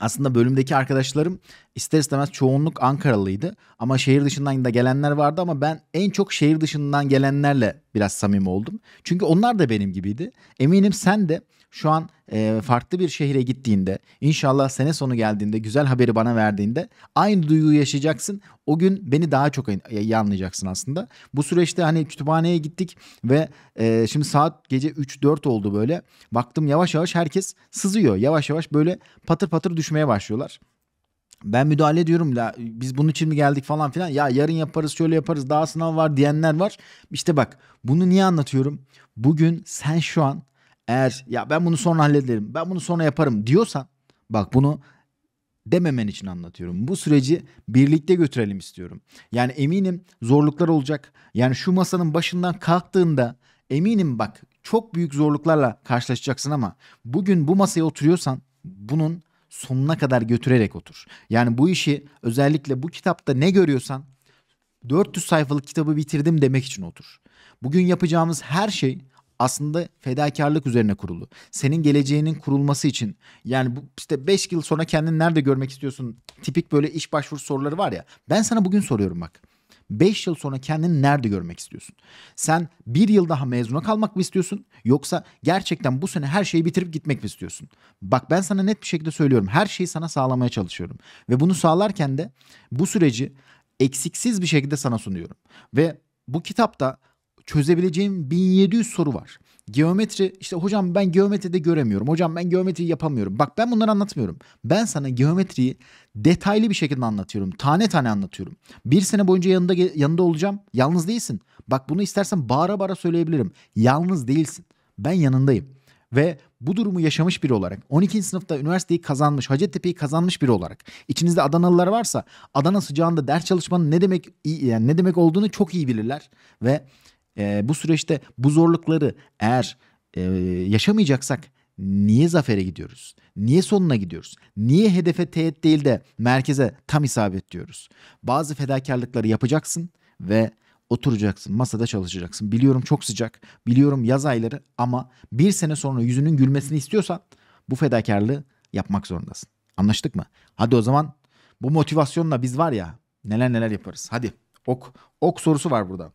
aslında bölümdeki arkadaşlarım ister istemez çoğunluk Ankaralıydı. Ama şehir dışından da gelenler vardı ama ben en çok şehir dışından gelenlerle biraz samimi oldum. Çünkü onlar da benim gibiydi. Eminim sen de şu an e, farklı bir şehire gittiğinde inşallah sene sonu geldiğinde güzel haberi bana verdiğinde aynı duyguyu yaşayacaksın. O gün beni daha çok iyi anlayacaksın aslında. Bu süreçte hani kütüphaneye gittik ve e, şimdi saat gece 3-4 oldu böyle. Baktım yavaş yavaş herkes sızıyor. Yavaş yavaş böyle patır patır düşmeye başlıyorlar. Ben müdahale ediyorum la biz bunun için mi geldik falan filan. Ya yarın yaparız şöyle yaparız daha sınav var diyenler var. İşte bak bunu niye anlatıyorum? Bugün sen şu an eğer ya ben bunu sonra hallederim, ben bunu sonra yaparım diyorsan bak bunu dememen için anlatıyorum. Bu süreci birlikte götürelim istiyorum. Yani eminim zorluklar olacak. Yani şu masanın başından kalktığında eminim bak çok büyük zorluklarla karşılaşacaksın ama bugün bu masaya oturuyorsan bunun sonuna kadar götürerek otur. Yani bu işi özellikle bu kitapta ne görüyorsan 400 sayfalık kitabı bitirdim demek için otur. Bugün yapacağımız her şey aslında fedakarlık üzerine kurulu. Senin geleceğinin kurulması için yani bu işte 5 yıl sonra kendini nerede görmek istiyorsun tipik böyle iş başvuru soruları var ya. Ben sana bugün soruyorum bak. 5 yıl sonra kendini nerede görmek istiyorsun? Sen bir yıl daha mezuna kalmak mı istiyorsun? Yoksa gerçekten bu sene her şeyi bitirip gitmek mi istiyorsun? Bak ben sana net bir şekilde söylüyorum. Her şeyi sana sağlamaya çalışıyorum. Ve bunu sağlarken de bu süreci eksiksiz bir şekilde sana sunuyorum. Ve bu kitapta çözebileceğim 1700 soru var. Geometri işte hocam ben geometride göremiyorum. Hocam ben geometri yapamıyorum. Bak ben bunları anlatmıyorum. Ben sana geometriyi detaylı bir şekilde anlatıyorum. Tane tane anlatıyorum. Bir sene boyunca yanında yanında olacağım. Yalnız değilsin. Bak bunu istersen bağıra bağıra söyleyebilirim. Yalnız değilsin. Ben yanındayım. Ve bu durumu yaşamış biri olarak 12. sınıfta üniversiteyi kazanmış, Hacettepe'yi kazanmış biri olarak içinizde Adanalılar varsa Adana sıcağında ders çalışmanın ne demek yani ne demek olduğunu çok iyi bilirler ve e, bu süreçte bu zorlukları eğer e, yaşamayacaksak niye zafere gidiyoruz? Niye sonuna gidiyoruz? Niye hedefe teğet değil de merkeze tam isabet diyoruz? Bazı fedakarlıkları yapacaksın ve oturacaksın, masada çalışacaksın. Biliyorum çok sıcak, biliyorum yaz ayları ama bir sene sonra yüzünün gülmesini istiyorsan bu fedakarlığı yapmak zorundasın. Anlaştık mı? Hadi o zaman bu motivasyonla biz var ya neler neler yaparız. Hadi ok, ok sorusu var burada.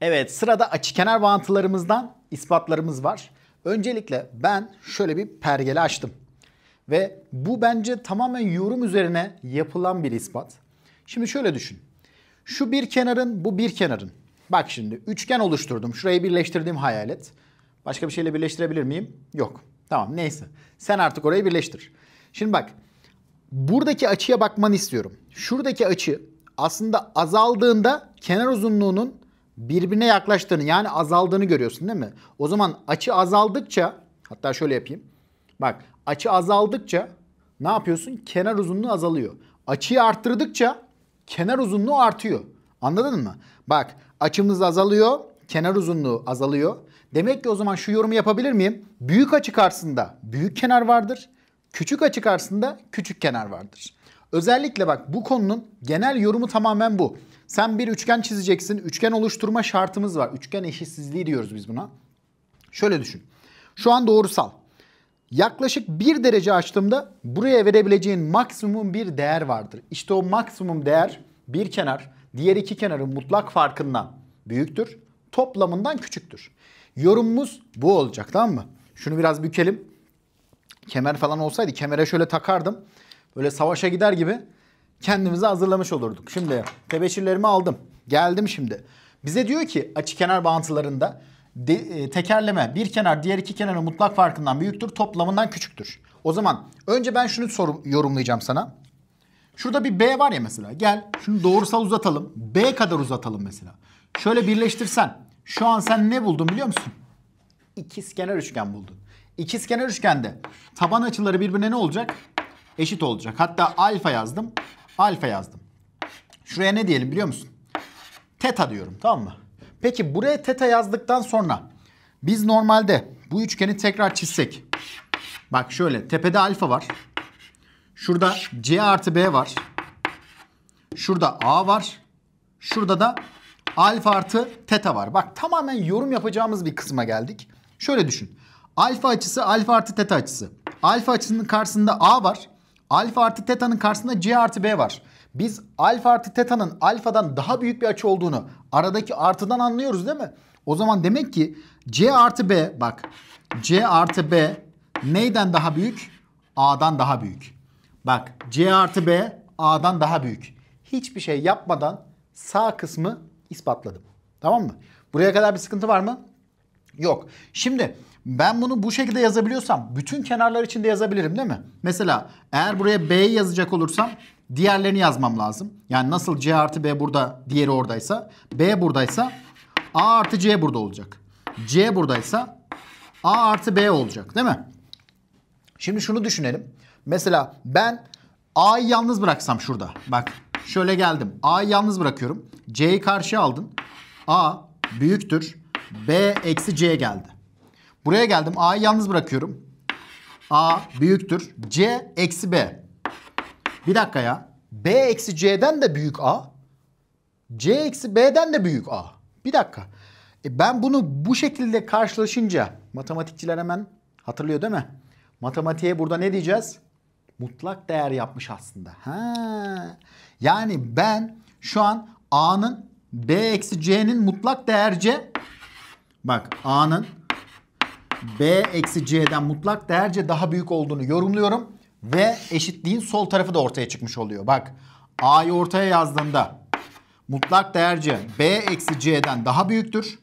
Evet sırada açı kenar bağıntılarımızdan ispatlarımız var. Öncelikle ben şöyle bir pergele açtım. Ve bu bence tamamen yorum üzerine yapılan bir ispat. Şimdi şöyle düşün. Şu bir kenarın bu bir kenarın. Bak şimdi üçgen oluşturdum. Şurayı birleştirdiğim hayal et. Başka bir şeyle birleştirebilir miyim? Yok. Tamam neyse. Sen artık orayı birleştir. Şimdi bak. Buradaki açıya bakmanı istiyorum. Şuradaki açı aslında azaldığında kenar uzunluğunun birbirine yaklaştığını yani azaldığını görüyorsun değil mi? O zaman açı azaldıkça hatta şöyle yapayım. Bak açı azaldıkça ne yapıyorsun? Kenar uzunluğu azalıyor. Açıyı arttırdıkça kenar uzunluğu artıyor. Anladın mı? Bak açımız azalıyor, kenar uzunluğu azalıyor. Demek ki o zaman şu yorumu yapabilir miyim? Büyük açı karşısında büyük kenar vardır. Küçük açı karşısında küçük kenar vardır. Özellikle bak bu konunun genel yorumu tamamen bu. Sen bir üçgen çizeceksin. Üçgen oluşturma şartımız var. Üçgen eşitsizliği diyoruz biz buna. Şöyle düşün. Şu an doğrusal. Yaklaşık bir derece açtığımda buraya verebileceğin maksimum bir değer vardır. İşte o maksimum değer bir kenar, diğer iki kenarın mutlak farkından büyüktür. Toplamından küçüktür. Yorumumuz bu olacak tamam mı? Şunu biraz bükelim. Kemer falan olsaydı kemere şöyle takardım. Böyle savaşa gider gibi kendimizi hazırlamış olurduk. Şimdi tebeşirlerimi aldım. Geldim şimdi. Bize diyor ki açı kenar bağıntılarında de, e, tekerleme bir kenar diğer iki kenarın mutlak farkından büyüktür toplamından küçüktür. O zaman önce ben şunu sorum, yorumlayacağım sana. Şurada bir B var ya mesela gel şunu doğrusal uzatalım. B kadar uzatalım mesela. Şöyle birleştirsen şu an sen ne buldun biliyor musun? kenar üçgen buldun. kenar üçgende taban açıları birbirine ne olacak? Eşit olacak. Hatta alfa yazdım. Alfa yazdım. Şuraya ne diyelim biliyor musun? Teta diyorum tamam mı? Peki buraya teta yazdıktan sonra biz normalde bu üçgeni tekrar çizsek. Bak şöyle tepede alfa var. Şurada C artı B var. Şurada A var. Şurada da alfa artı teta var. Bak tamamen yorum yapacağımız bir kısma geldik. Şöyle düşün. Alfa açısı alfa artı teta açısı. Alfa açısının karşısında A var. Alfa artı teta'nın karşısında C artı B var. Biz alfa artı teta'nın alfadan daha büyük bir açı olduğunu aradaki artıdan anlıyoruz değil mi? O zaman demek ki C artı B bak C artı B neyden daha büyük? A'dan daha büyük. Bak C artı B A'dan daha büyük. Hiçbir şey yapmadan sağ kısmı ispatladım. Tamam mı? Buraya kadar bir sıkıntı var mı? Yok. Şimdi ben bunu bu şekilde yazabiliyorsam bütün kenarlar için de yazabilirim değil mi? Mesela eğer buraya b yazacak olursam diğerlerini yazmam lazım. Yani nasıl c artı b burada diğeri oradaysa b buradaysa a artı c burada olacak. c buradaysa a artı b olacak değil mi? Şimdi şunu düşünelim. Mesela ben a'yı yalnız bıraksam şurada. Bak şöyle geldim. A'yı yalnız bırakıyorum. C'yi karşıya aldım. A büyüktür. B eksi C geldi. Buraya geldim. A'yı yalnız bırakıyorum. A büyüktür. C eksi B. Bir dakika ya. B eksi C'den de büyük A. C eksi B'den de büyük A. Bir dakika. E ben bunu bu şekilde karşılaşınca matematikçiler hemen hatırlıyor değil mi? Matematiğe burada ne diyeceğiz? Mutlak değer yapmış aslında. Ha. Yani ben şu an A'nın B eksi C'nin mutlak değerce bak A'nın B eksi C'den mutlak değerce daha büyük olduğunu yorumluyorum. Ve eşitliğin sol tarafı da ortaya çıkmış oluyor. Bak A'yı ortaya yazdığında mutlak değerce B eksi C'den daha büyüktür.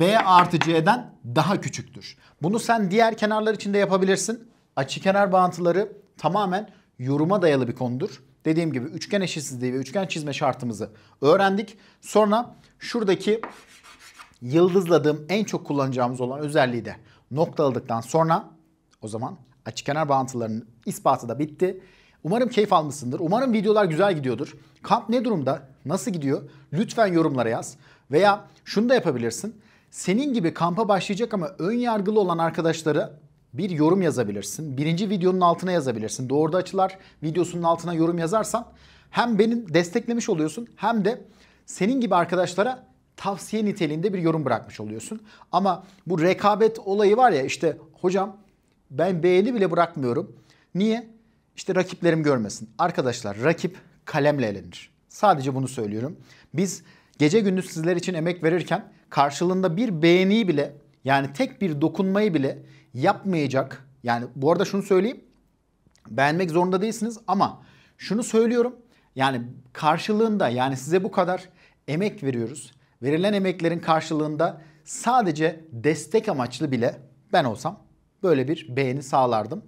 B artı C'den daha küçüktür. Bunu sen diğer kenarlar için de yapabilirsin. Açı kenar bağıntıları tamamen yoruma dayalı bir konudur. Dediğim gibi üçgen eşitsizliği ve üçgen çizme şartımızı öğrendik. Sonra şuradaki yıldızladığım en çok kullanacağımız olan özelliği de noktaladıktan sonra o zaman açık kenar bağıntılarının ispatı da bitti. Umarım keyif almışsındır. Umarım videolar güzel gidiyordur. Kamp ne durumda? Nasıl gidiyor? Lütfen yorumlara yaz. Veya şunu da yapabilirsin. Senin gibi kampa başlayacak ama ön yargılı olan arkadaşları bir yorum yazabilirsin. Birinci videonun altına yazabilirsin. Doğruda açılar videosunun altına yorum yazarsan hem beni desteklemiş oluyorsun hem de senin gibi arkadaşlara tavsiye niteliğinde bir yorum bırakmış oluyorsun. Ama bu rekabet olayı var ya işte hocam ben beğeni bile bırakmıyorum. Niye? İşte rakiplerim görmesin. Arkadaşlar rakip kalemle elenir. Sadece bunu söylüyorum. Biz gece gündüz sizler için emek verirken karşılığında bir beğeniyi bile yani tek bir dokunmayı bile yapmayacak. Yani bu arada şunu söyleyeyim. Beğenmek zorunda değilsiniz ama şunu söylüyorum. Yani karşılığında yani size bu kadar emek veriyoruz verilen emeklerin karşılığında sadece destek amaçlı bile ben olsam böyle bir beğeni sağlardım.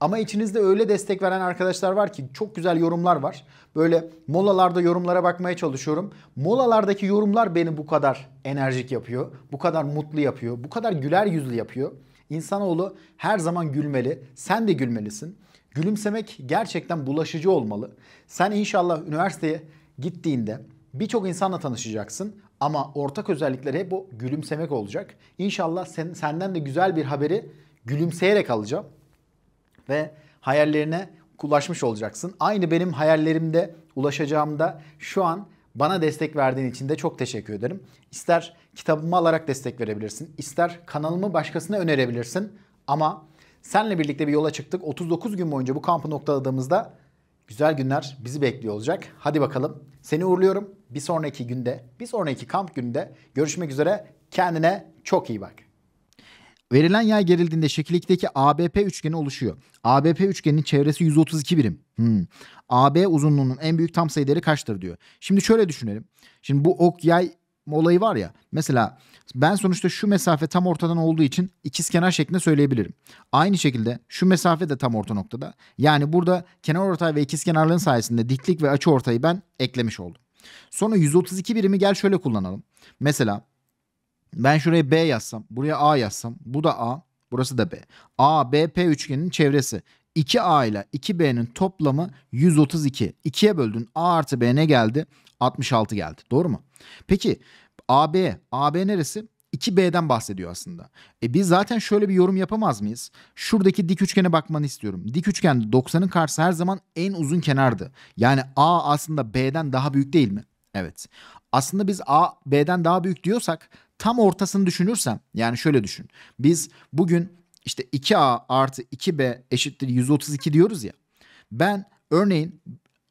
Ama içinizde öyle destek veren arkadaşlar var ki çok güzel yorumlar var. Böyle molalarda yorumlara bakmaya çalışıyorum. Molalardaki yorumlar beni bu kadar enerjik yapıyor. Bu kadar mutlu yapıyor. Bu kadar güler yüzlü yapıyor. İnsanoğlu her zaman gülmeli. Sen de gülmelisin. Gülümsemek gerçekten bulaşıcı olmalı. Sen inşallah üniversiteye gittiğinde birçok insanla tanışacaksın ama ortak özellikleri hep bu gülümsemek olacak. İnşallah sen, senden de güzel bir haberi gülümseyerek alacağım. Ve hayallerine ulaşmış olacaksın. Aynı benim hayallerimde ulaşacağımda şu an bana destek verdiğin için de çok teşekkür ederim. İster kitabımı alarak destek verebilirsin, ister kanalımı başkasına önerebilirsin ama senle birlikte bir yola çıktık. 39 gün boyunca bu kampı noktaladığımızda güzel günler bizi bekliyor olacak. Hadi bakalım. Seni uğurluyorum bir sonraki günde, bir sonraki kamp günde görüşmek üzere. Kendine çok iyi bak. Verilen yay gerildiğinde şekillikteki ABP üçgeni oluşuyor. ABP üçgeninin çevresi 132 birim. Hmm. AB uzunluğunun en büyük tam sayı değeri kaçtır diyor. Şimdi şöyle düşünelim. Şimdi bu ok yay olayı var ya. Mesela ben sonuçta şu mesafe tam ortadan olduğu için ikizkenar şeklinde söyleyebilirim. Aynı şekilde şu mesafe de tam orta noktada. Yani burada kenar ortay ve ikizkenarlığın sayesinde diklik ve açı ortayı ben eklemiş oldum. Sonra 132 birimi gel şöyle kullanalım. Mesela ben şuraya B yazsam, buraya A yazsam, bu da A, burası da B. A, B, P üçgeninin çevresi. 2A ile 2B'nin toplamı 132. 2'ye böldün. A artı B ne geldi? 66 geldi. Doğru mu? Peki AB, AB neresi? 2B'den bahsediyor aslında. E biz zaten şöyle bir yorum yapamaz mıyız? Şuradaki dik üçgene bakmanı istiyorum. Dik üçgen 90'ın karşısı her zaman en uzun kenardı. Yani A aslında B'den daha büyük değil mi? Evet. Aslında biz A B'den daha büyük diyorsak tam ortasını düşünürsem yani şöyle düşün. Biz bugün işte 2A artı 2B eşittir 132 diyoruz ya. Ben örneğin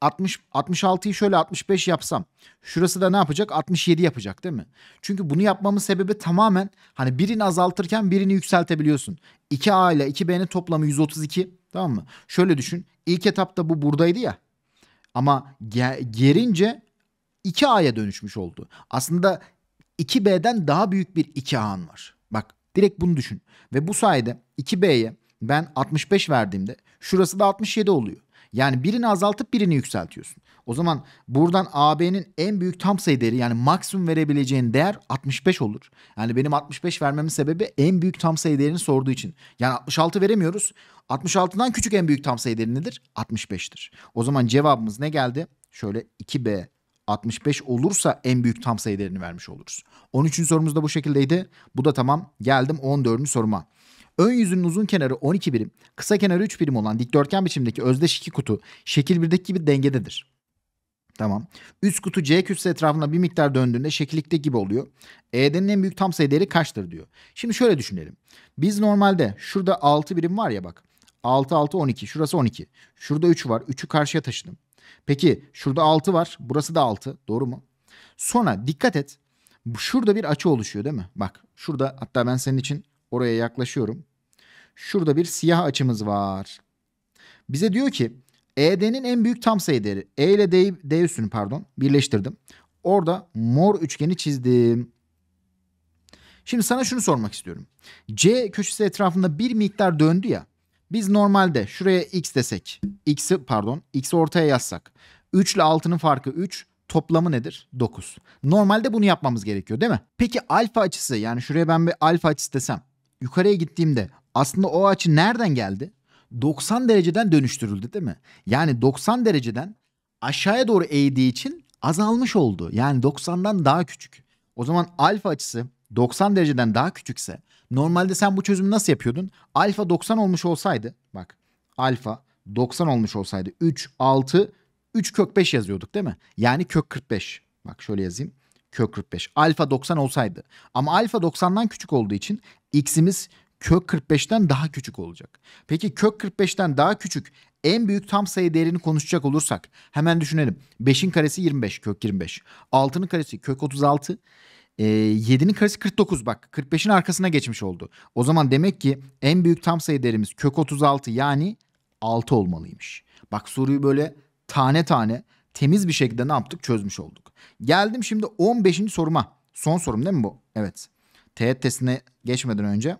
60 66'yı şöyle 65 yapsam şurası da ne yapacak? 67 yapacak değil mi? Çünkü bunu yapmamın sebebi tamamen hani birini azaltırken birini yükseltebiliyorsun. 2A ile 2B'nin toplamı 132 tamam mı? Şöyle düşün. İlk etapta bu buradaydı ya. Ama ge- gerince 2A'ya dönüşmüş oldu. Aslında 2B'den daha büyük bir 2 an var. Bak direkt bunu düşün. Ve bu sayede 2B'ye ben 65 verdiğimde şurası da 67 oluyor. Yani birini azaltıp birini yükseltiyorsun. O zaman buradan AB'nin en büyük tam sayı değeri yani maksimum verebileceğin değer 65 olur. Yani benim 65 vermemin sebebi en büyük tam sayı değerini sorduğu için. Yani 66 veremiyoruz. 66'dan küçük en büyük tam sayı değeri nedir? 65'tir. O zaman cevabımız ne geldi? Şöyle 2B 65 olursa en büyük tam sayı değerini vermiş oluruz. 13. sorumuz da bu şekildeydi. Bu da tamam. Geldim 14. soruma. Ön yüzünün uzun kenarı 12 birim, kısa kenarı 3 birim olan dikdörtgen biçimdeki özdeş iki kutu şekil 1'deki gibi dengededir. Tamam. Üst kutu C küsü etrafında bir miktar döndüğünde şekillikte gibi oluyor. E'denin en büyük tam sayı değeri kaçtır diyor. Şimdi şöyle düşünelim. Biz normalde şurada 6 birim var ya bak. 6 6 12. Şurası 12. Şurada 3 var. 3'ü karşıya taşıdım. Peki şurada 6 var. Burası da 6. Doğru mu? Sonra dikkat et. Şurada bir açı oluşuyor değil mi? Bak şurada hatta ben senin için Oraya yaklaşıyorum. Şurada bir siyah açımız var. Bize diyor ki ED'nin en büyük tam sayı değeri. E ile D, D üstünü pardon birleştirdim. Orada mor üçgeni çizdim. Şimdi sana şunu sormak istiyorum. C köşesi etrafında bir miktar döndü ya. Biz normalde şuraya x desek. X'i pardon x'i ortaya yazsak. 3 ile 6'nın farkı 3. Toplamı nedir? 9. Normalde bunu yapmamız gerekiyor değil mi? Peki alfa açısı yani şuraya ben bir alfa açısı desem yukarıya gittiğimde aslında o açı nereden geldi? 90 dereceden dönüştürüldü değil mi? Yani 90 dereceden aşağıya doğru eğdiği için azalmış oldu. Yani 90'dan daha küçük. O zaman alfa açısı 90 dereceden daha küçükse normalde sen bu çözümü nasıl yapıyordun? Alfa 90 olmuş olsaydı bak alfa 90 olmuş olsaydı 3 6 3 kök 5 yazıyorduk değil mi? Yani kök 45. Bak şöyle yazayım. Kök 45. Alfa 90 olsaydı. Ama alfa 90'dan küçük olduğu için x'imiz kök 45'ten daha küçük olacak. Peki kök 45'ten daha küçük en büyük tam sayı değerini konuşacak olursak hemen düşünelim. 5'in karesi 25 kök 25. 6'nın karesi kök 36. E, 7'nin karesi 49 bak 45'in arkasına geçmiş oldu. O zaman demek ki en büyük tam sayı değerimiz kök 36 yani 6 olmalıymış. Bak soruyu böyle tane tane temiz bir şekilde ne yaptık çözmüş olduk. Geldim şimdi 15. soruma. Son sorum değil mi bu? Evet teğet testine geçmeden önce.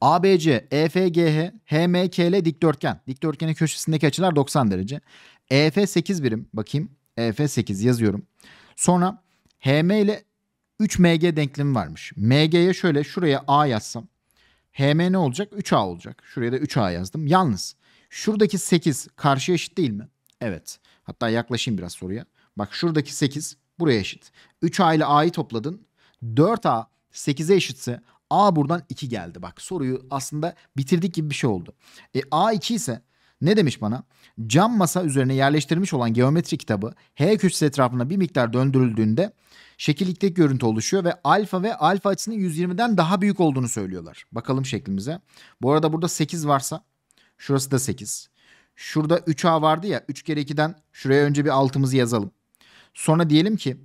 ABC, EFGH, HMKL dikdörtgen. Dikdörtgenin köşesindeki açılar 90 derece. EF 8 birim. Bakayım. EF 8 yazıyorum. Sonra HM ile 3MG denklemi varmış. MG'ye şöyle şuraya A yazsam. HM ne olacak? 3A olacak. Şuraya da 3A yazdım. Yalnız şuradaki 8 karşı eşit değil mi? Evet. Hatta yaklaşayım biraz soruya. Bak şuradaki 8 buraya eşit. 3A ile A'yı topladın. 4A 8'e eşitse A buradan 2 geldi. Bak soruyu aslında bitirdik gibi bir şey oldu. E A 2 ise ne demiş bana? Cam masa üzerine yerleştirilmiş olan geometri kitabı H köşesi etrafına bir miktar döndürüldüğünde şekillikteki görüntü oluşuyor ve alfa ve alfa açısının 120'den daha büyük olduğunu söylüyorlar. Bakalım şeklimize. Bu arada burada 8 varsa şurası da 8. Şurada 3A vardı ya 3 kere 2'den şuraya önce bir altımızı yazalım. Sonra diyelim ki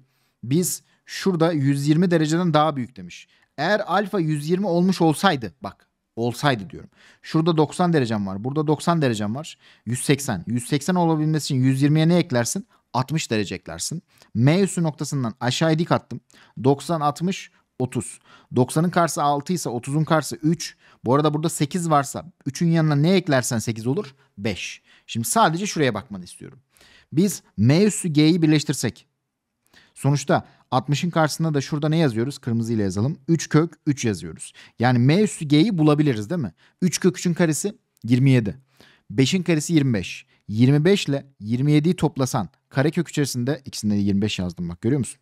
biz şurada 120 dereceden daha büyük demiş. Eğer alfa 120 olmuş olsaydı bak olsaydı diyorum. Şurada 90 derecem var. Burada 90 derecem var. 180. 180 olabilmesi için 120'ye ne eklersin? 60 derece eklersin. M üssü noktasından aşağıya dik attım. 90, 60, 30. 90'ın karşısı 6 ise 30'un karşısı 3. Bu arada burada 8 varsa 3'ün yanına ne eklersen 8 olur? 5. Şimdi sadece şuraya bakmanı istiyorum. Biz M üssü G'yi birleştirsek. Sonuçta 60'ın karşısında da şurada ne yazıyoruz? Kırmızıyla yazalım. 3 kök 3 yazıyoruz. Yani m üstü g'yi bulabiliriz değil mi? 3 kök 3'ün karesi 27. 5'in karesi 25. 25 ile 27'yi toplasan karekök içerisinde ikisinde 25 yazdım bak görüyor musun?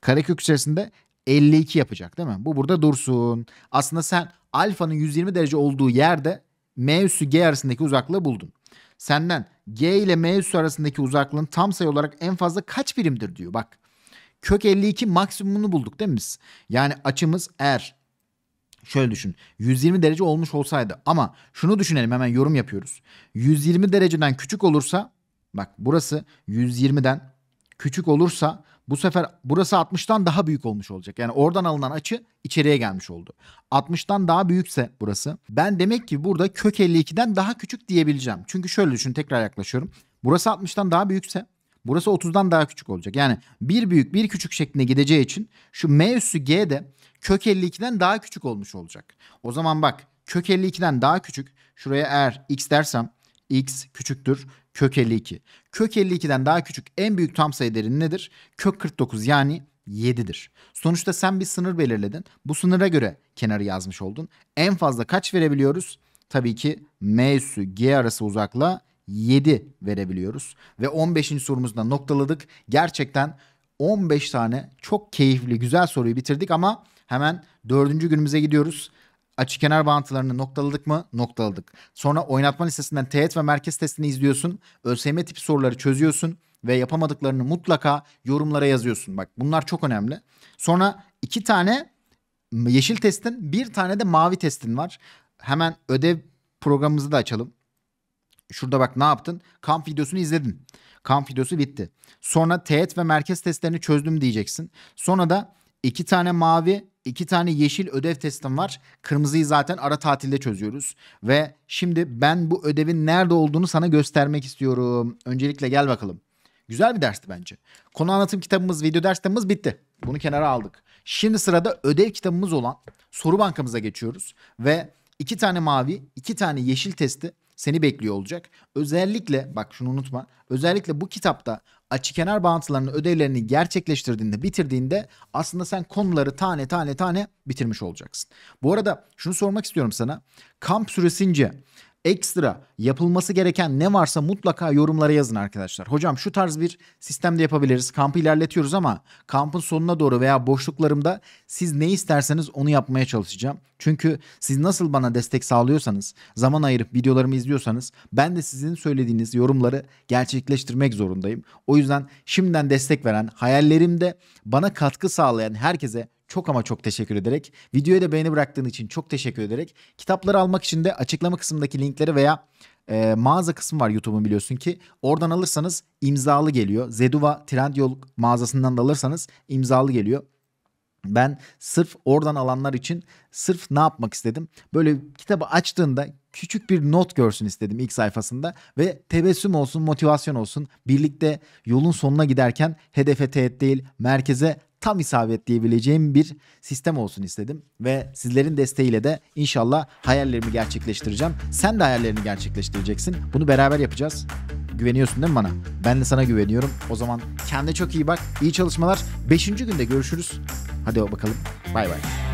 Karekök içerisinde 52 yapacak değil mi? Bu burada dursun. Aslında sen alfanın 120 derece olduğu yerde m üssü g arasındaki uzaklığı buldun. Senden g ile m üssü arasındaki uzaklığın tam sayı olarak en fazla kaç birimdir diyor bak kök 52 maksimumunu bulduk değil mi biz? Yani açımız eğer şöyle düşün 120 derece olmuş olsaydı ama şunu düşünelim hemen yorum yapıyoruz. 120 dereceden küçük olursa bak burası 120'den küçük olursa bu sefer burası 60'tan daha büyük olmuş olacak. Yani oradan alınan açı içeriye gelmiş oldu. 60'tan daha büyükse burası ben demek ki burada kök 52'den daha küçük diyebileceğim. Çünkü şöyle düşün tekrar yaklaşıyorum. Burası 60'tan daha büyükse Burası 30'dan daha küçük olacak. Yani bir büyük bir küçük şeklinde gideceği için şu m üssü g de kök 52'den daha küçük olmuş olacak. O zaman bak kök 52'den daha küçük. Şuraya eğer x dersem x küçüktür kök 52. Kök 52'den daha küçük en büyük tam sayı değeri nedir? Kök 49 yani 7'dir. Sonuçta sen bir sınır belirledin. Bu sınıra göre kenarı yazmış oldun. En fazla kaç verebiliyoruz? Tabii ki m üssü g arası uzakla 7 verebiliyoruz. Ve 15. sorumuzda noktaladık. Gerçekten 15 tane çok keyifli güzel soruyu bitirdik ama hemen 4. günümüze gidiyoruz. Açı kenar bağıntılarını noktaladık mı? Noktaladık. Sonra oynatma listesinden teğet ve merkez testini izliyorsun. ÖSYM tipi soruları çözüyorsun ve yapamadıklarını mutlaka yorumlara yazıyorsun. Bak bunlar çok önemli. Sonra iki tane yeşil testin bir tane de mavi testin var. Hemen ödev programımızı da açalım. Şurada bak ne yaptın? Kamp videosunu izledin. Kamp videosu bitti. Sonra teğet ve merkez testlerini çözdüm diyeceksin. Sonra da iki tane mavi, iki tane yeşil ödev testim var. Kırmızıyı zaten ara tatilde çözüyoruz. Ve şimdi ben bu ödevin nerede olduğunu sana göstermek istiyorum. Öncelikle gel bakalım. Güzel bir dersti bence. Konu anlatım kitabımız, video ders bitti. Bunu kenara aldık. Şimdi sırada ödev kitabımız olan soru bankamıza geçiyoruz. Ve iki tane mavi, iki tane yeşil testi seni bekliyor olacak. Özellikle bak şunu unutma. Özellikle bu kitapta açı kenar bağıntılarının ödevlerini gerçekleştirdiğinde, bitirdiğinde aslında sen konuları tane tane tane bitirmiş olacaksın. Bu arada şunu sormak istiyorum sana. Kamp süresince ekstra yapılması gereken ne varsa mutlaka yorumlara yazın arkadaşlar. Hocam şu tarz bir sistemde yapabiliriz. Kampı ilerletiyoruz ama kampın sonuna doğru veya boşluklarımda siz ne isterseniz onu yapmaya çalışacağım. Çünkü siz nasıl bana destek sağlıyorsanız, zaman ayırıp videolarımı izliyorsanız ben de sizin söylediğiniz yorumları gerçekleştirmek zorundayım. O yüzden şimdiden destek veren, hayallerimde bana katkı sağlayan herkese çok ama çok teşekkür ederek, videoya da beğeni bıraktığın için çok teşekkür ederek, kitapları almak için de açıklama kısmındaki linkleri veya e, mağaza kısmı var YouTube'un biliyorsun ki oradan alırsanız imzalı geliyor. Zeduva Trendyol mağazasından da alırsanız imzalı geliyor. Ben sırf oradan alanlar için sırf ne yapmak istedim? Böyle kitabı açtığında küçük bir not görsün istedim ilk sayfasında ve tebessüm olsun, motivasyon olsun. Birlikte yolun sonuna giderken hedefe teğet değil, merkeze tam isabet diyebileceğim bir sistem olsun istedim. Ve sizlerin desteğiyle de inşallah hayallerimi gerçekleştireceğim. Sen de hayallerini gerçekleştireceksin. Bunu beraber yapacağız. Güveniyorsun değil mi bana? Ben de sana güveniyorum. O zaman kendine çok iyi bak. İyi çalışmalar. Beşinci günde görüşürüz. Hadi bakalım. Bay bay.